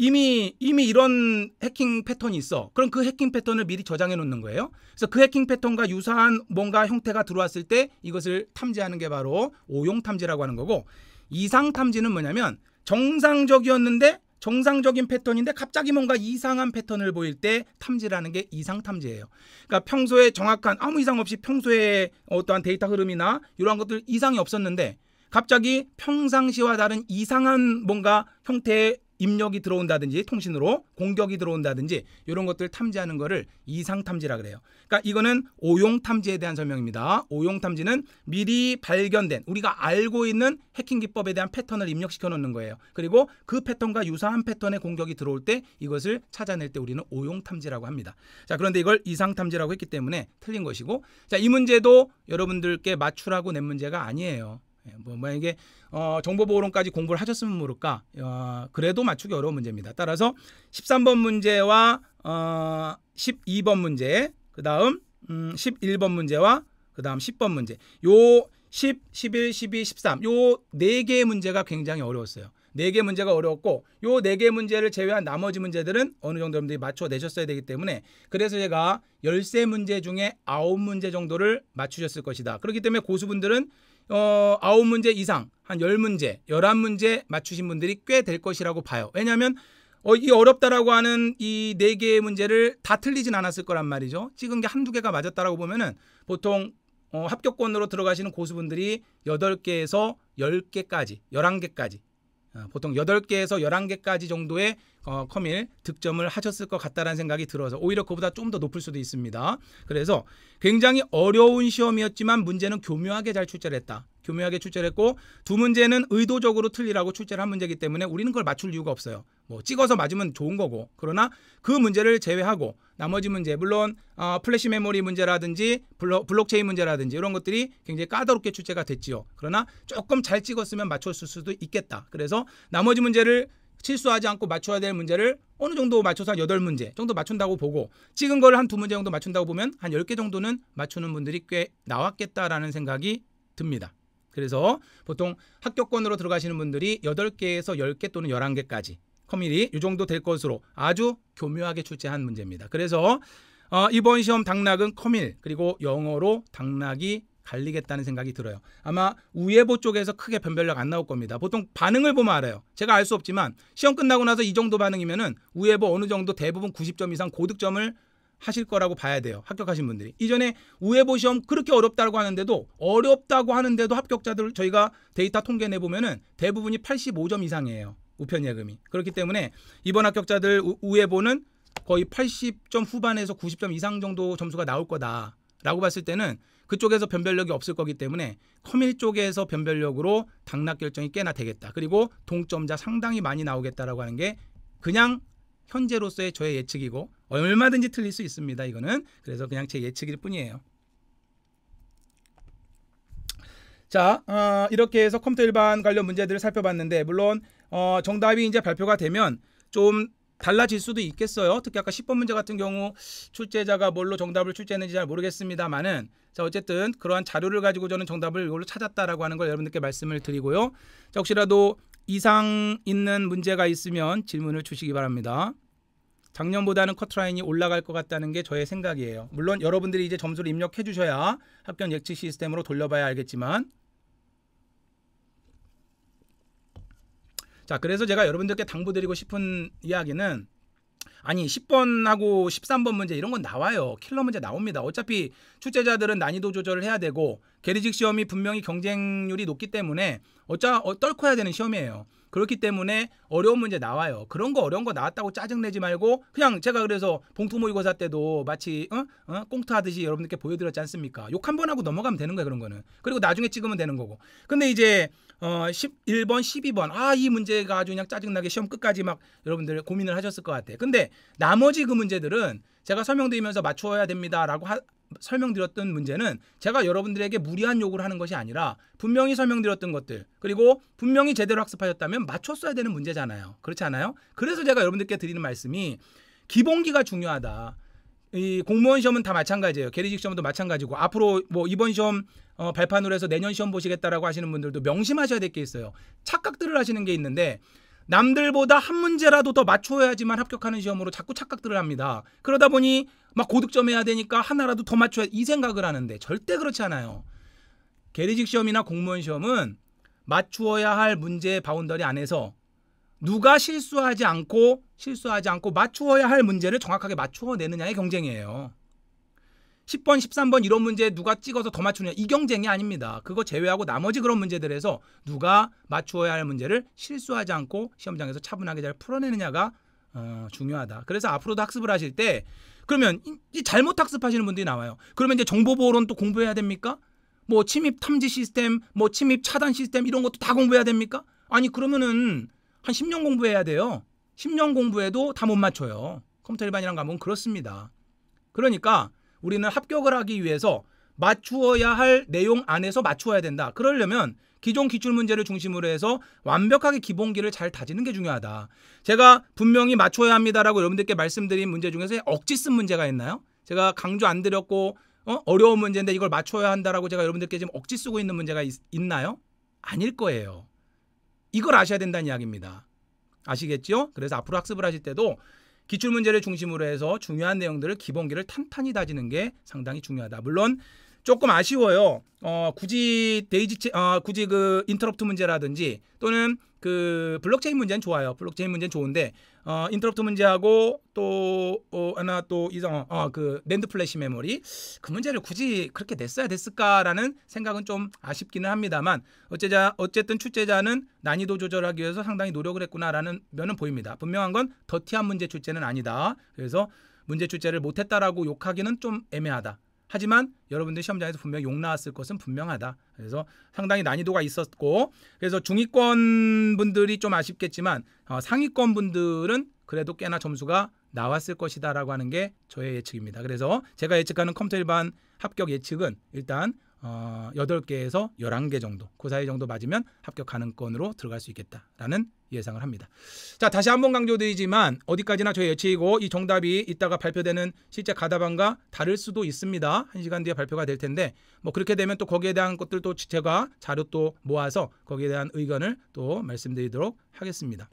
이미 이미 이런 해킹 패턴이 있어. 그럼 그 해킹 패턴을 미리 저장해 놓는 거예요. 그래서 그 해킹 패턴과 유사한 뭔가 형태가 들어왔을 때 이것을 탐지하는 게 바로 오용 탐지라고 하는 거고 이상 탐지는 뭐냐면 정상적이었는데 정상적인 패턴인데 갑자기 뭔가 이상한 패턴을 보일 때 탐지라는 게 이상 탐지예요. 그러니까 평소에 정확한 아무 이상 없이 평소에 어떠한 데이터 흐름이나 이러한 것들 이상이 없었는데 갑자기 평상시와 다른 이상한 뭔가 형태의 입력이 들어온다든지 통신으로 공격이 들어온다든지 이런 것들을 탐지하는 것을 이상 탐지라 그래요. 그러니까 이거는 오용 탐지에 대한 설명입니다. 오용 탐지는 미리 발견된 우리가 알고 있는 해킹 기법에 대한 패턴을 입력시켜 놓는 거예요. 그리고 그 패턴과 유사한 패턴의 공격이 들어올 때 이것을 찾아낼 때 우리는 오용 탐지라고 합니다. 자, 그런데 이걸 이상 탐지라고 했기 때문에 틀린 것이고 자, 이 문제도 여러분들께 맞추라고 낸 문제가 아니에요. 예, 뭐 만약에 어, 정보보호론까지 공부를 하셨으면 모를까 어, 그래도 맞추기 어려운 문제입니다. 따라서 13번 문제와 어, 12번 문제 그 다음 음, 11번 문제와 그 다음 10번 문제 요 10, 11, 12, 13요4 개의 문제가 굉장히 어려웠어요. 4개 문제가 어려웠고 요4개 문제를 제외한 나머지 문제들은 어느 정도 여러분들이 맞춰내셨어야 되기 때문에 그래서 제가 1 3 문제 중에 9 문제 정도를 맞추셨을 것이다. 그렇기 때문에 고수분들은 어, 9문제 이상, 한 10문제, 11문제 맞추신 분들이 꽤 될 것이라고 봐요. 왜냐면 어, 이 어렵다라고 하는 이 네 개의 문제를 다 틀리진 않았을 거란 말이죠. 찍은 게 한두 개가 맞았다라고 보면은 보통 어, 합격권으로 들어가시는 고수분들이 8개에서 10개까지, 11개까지, 어, 보통 8개에서 11개까지 정도의 어, 컴일 득점을 하셨을 것 같다라는 생각이 들어서 오히려 그보다 좀 더 높을 수도 있습니다. 그래서 굉장히 어려운 시험이었지만 문제는 교묘하게 잘 출제를 했다. 교묘하게 출제를 했고 두 문제는 의도적으로 틀리라고 출제를 한 문제이기 때문에 우리는 그걸 맞출 이유가 없어요. 뭐 찍어서 맞으면 좋은 거고 그러나 그 문제를 제외하고 나머지 문제 물론 어, 플래시 메모리 문제라든지 블록, 블록체인 문제라든지 이런 것들이 굉장히 까다롭게 출제가 됐지요. 그러나 조금 잘 찍었으면 맞췄을 수도 있겠다. 그래서 나머지 문제를 실수하지 않고 맞춰야 될 문제를 어느 정도 맞춰서 한 8문제 정도 맞춘다고 보고 찍은 거를 한두 문제 정도 맞춘다고 보면 한 10개 정도는 맞추는 분들이 꽤 나왔겠다라는 생각이 듭니다. 그래서 보통 합격권으로 들어가시는 분들이 8개에서 10개 또는 11개까지 커밀이 이 정도 될 것으로 아주 교묘하게 출제한 문제입니다. 그래서 어, 이번 시험 당락은 커밀 그리고 영어로 당락이 갈리겠다는 생각이 들어요. 아마 우예보 쪽에서 크게 변별력 안 나올 겁니다. 보통 반응을 보면 알아요. 제가 알 수 없지만 시험 끝나고 나서 이 정도 반응이면 우예보 어느 정도 대부분 90점 이상 고득점을 하실 거라고 봐야 돼요. 합격하신 분들이. 이전에 우예보 시험 그렇게 어렵다고 하는데도 어렵다고 하는데도 합격자들 저희가 데이터 통계 내보면은 대부분이 85점 이상이에요. 우편 예금이. 그렇기 때문에 이번 합격자들 우, 우예보는 거의 80점 후반에서 90점 이상 정도 점수가 나올 거다라고 봤을 때는 그쪽에서 변별력이 없을 거기 때문에 커밀 쪽에서 변별력으로 당락 결정이 꽤나 되겠다. 그리고 동점자 상당히 많이 나오겠다라고 하는 게 그냥 현재로서의 저의 예측이고 얼마든지 틀릴 수 있습니다. 이거는 그래서 그냥 제 예측일 뿐이에요. 자 어, 이렇게 해서 컴퓨터 일반 관련 문제들을 살펴봤는데 물론 어, 정답이 이제 발표가 되면 좀 달라질 수도 있겠어요. 특히 아까 10번 문제 같은 경우 출제자가 뭘로 정답을 출제했는지 잘 모르겠습니다만은 자 어쨌든 그러한 자료를 가지고 저는 정답을 이걸로 찾았다라고 하는 걸 여러분들께 말씀을 드리고요. 자 혹시라도 이상 있는 문제가 있으면 질문을 주시기 바랍니다. 작년보다는 커트라인이 올라갈 것 같다는 게 저의 생각이에요. 물론 여러분들이 이제 점수를 입력해 주셔야 합격 예측 시스템으로 돌려봐야 알겠지만 자 그래서 제가 여러분들께 당부드리고 싶은 이야기는 아니 10번하고 13번 문제 이런 건 나와요. 킬러 문제 나옵니다. 어차피 출제자들은 난이도 조절을 해야 되고 게리직 시험이 분명히 경쟁률이 높기 때문에 어짜 어, 떨궈야 되는 시험이에요. 그렇기 때문에 어려운 문제 나와요. 그런 거 어려운 거 나왔다고 짜증내지 말고 그냥 제가 그래서 봉투 모의고사 때도 마치 어? 어? 꽁트 하듯이 여러분들께 보여드렸지 않습니까? 욕 한 번 하고 넘어가면 되는 거예요. 그런 거는. 그리고 나중에 찍으면 되는 거고. 근데 이제 어 11번, 12번 아 이 문제가 아주 그냥 짜증나게 시험 끝까지 막 여러분들 고민을 하셨을 것 같아. 요 근데 나머지 그 문제들은 제가 설명드리면서 맞추어야 됩니다라고 하, 설명드렸던 문제는 제가 여러분들에게 무리한 요구를 하는 것이 아니라 분명히 설명드렸던 것들 그리고 분명히 제대로 학습하셨다면 맞췄어야 되는 문제잖아요. 그렇지 않아요? 그래서 제가 여러분들께 드리는 말씀이 기본기가 중요하다. 이 공무원 시험은 다 마찬가지예요. 계리직 시험도 마찬가지고 앞으로 뭐 이번 시험 어, 발판으로 해서 내년 시험 보시겠다라고 하시는 분들도 명심하셔야 될 게 있어요. 착각들을 하시는 게 있는데 남들보다 한 문제라도 더 맞춰야지만 합격하는 시험으로 자꾸 착각들을 합니다. 그러다 보니 막 고득점 해야 되니까 하나라도 더 맞춰야 이 생각을 하는데 절대 그렇지 않아요. 계리직 시험이나 공무원 시험은 맞추어야 할 문제의 바운더리 안에서 누가 실수하지 않고 실수하지 않고 맞추어야 할 문제를 정확하게 맞추어 내느냐의 경쟁이에요. 10번, 13번 이런 문제 누가 찍어서 더 맞추느냐 이 경쟁이 아닙니다. 그거 제외하고 나머지 그런 문제들에서 누가 맞추어야 할 문제를 실수하지 않고 시험장에서 차분하게 잘 풀어내느냐가 어, 중요하다. 그래서 앞으로도 학습을 하실 때 그러면 이 잘못 학습하시는 분들이 나와요. 그러면 이제 정보보호론 또 공부해야 됩니까? 뭐 침입 탐지 시스템, 뭐 침입 차단 시스템 이런 것도 다 공부해야 됩니까? 아니 그러면은 한 10년 공부해야 돼요. 10년 공부해도 다 못 맞춰요. 컴퓨터 일반이랑 가면 그렇습니다. 그러니까 우리는 합격을 하기 위해서 맞추어야 할 내용 안에서 맞추어야 된다. 그러려면 기존 기출문제를 중심으로 해서 완벽하게 기본기를 잘 다지는 게 중요하다. 제가 분명히 맞춰야 합니다라고 여러분들께 말씀드린 문제 중에서 억지 쓴 문제가 있나요? 제가 강조 안 드렸고 어? 려운 문제인데 이걸 맞춰야 한다라고 제가 여러분들께 지금 억지 쓰고 있는 문제가 있, 있나요? 아닐 거예요. 이걸 아셔야 된다는 이야기입니다. 아시겠죠? 그래서 앞으로 학습을 하실 때도 기출 문제를 중심으로 해서 중요한 내용들을 기본기를 탄탄히 다지는 게 상당히 중요하다. 물론 조금 아쉬워요. 어, 굳이 데이지 어, 굳이 그 인터럽트 문제라든지 또는 그 블록체인 문제는 좋아요. 블록체인 문제는 좋은데 어 인터럽트 문제하고 또 어, 하나 또 이상 어그 어, 랜드 플래시 메모리 그 문제를 굳이 그렇게 냈어야 됐을까라는 생각은 좀 아쉽기는 합니다만 어째자 어쨌든 출제자는 난이도 조절하기 위해서 상당히 노력을 했구나라는 면은 보입니다. 분명한 건 더티한 문제 출제는 아니다. 그래서 문제 출제를 못했다라고 욕하기는 좀 애매하다. 하지만 여러분들 시험장에서 분명 욕 나왔을 것은 분명하다. 그래서 상당히 난이도가 있었고 그래서 중위권 분들이 좀 아쉽겠지만 어, 상위권 분들은 그래도 꽤나 점수가 나왔을 것이다라고 하는 게 저의 예측입니다. 그래서 제가 예측하는 컴퓨터 일반 합격 예측은 일단 어, 8개에서 11개 정도, 그 사이 정도 맞으면 합격 가능권으로 들어갈 수 있겠다라는 예상을 합니다. 자 다시 한번 강조드리지만 어디까지나 저의 예측이고 이 정답이 이따가 발표되는 실제 가다방과 다를 수도 있습니다. 한 시간 뒤에 발표가 될 텐데 뭐 그렇게 되면 또 거기에 대한 것들도 제가 자료 또 모아서 거기에 대한 의견을 또 말씀드리도록 하겠습니다.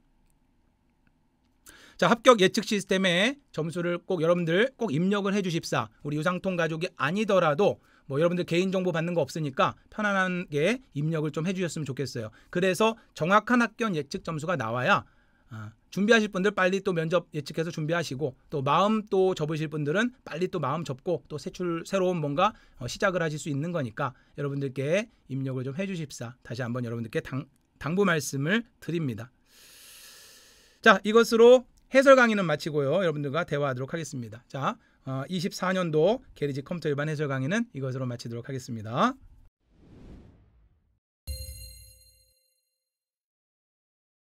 자 합격 예측 시스템에 점수를 꼭 여러분들 꼭 입력을 해주십사. 우리 유상통 가족이 아니더라도 뭐 여러분들 개인정보 받는 거 없으니까 편안하게 입력을 좀 해주셨으면 좋겠어요. 그래서 정확한 학견 예측 점수가 나와야 아, 준비하실 분들 빨리 또 면접 예측해서 준비하시고 또 마음 또 접으실 분들은 빨리 또 마음 접고 또 새출 새로운 뭔가 어, 시작을 하실 수 있는 거니까 여러분들께 입력을 좀 해주십사 다시 한번 여러분들께 당, 당부 말씀을 드립니다. 자 이것으로 해설 강의는 마치고요 여러분들과 대화하도록 하겠습니다. 자 24년도 어, 게리지 컴퓨터 일반 해설 강의는 이것으로 마치도록 하겠습니다.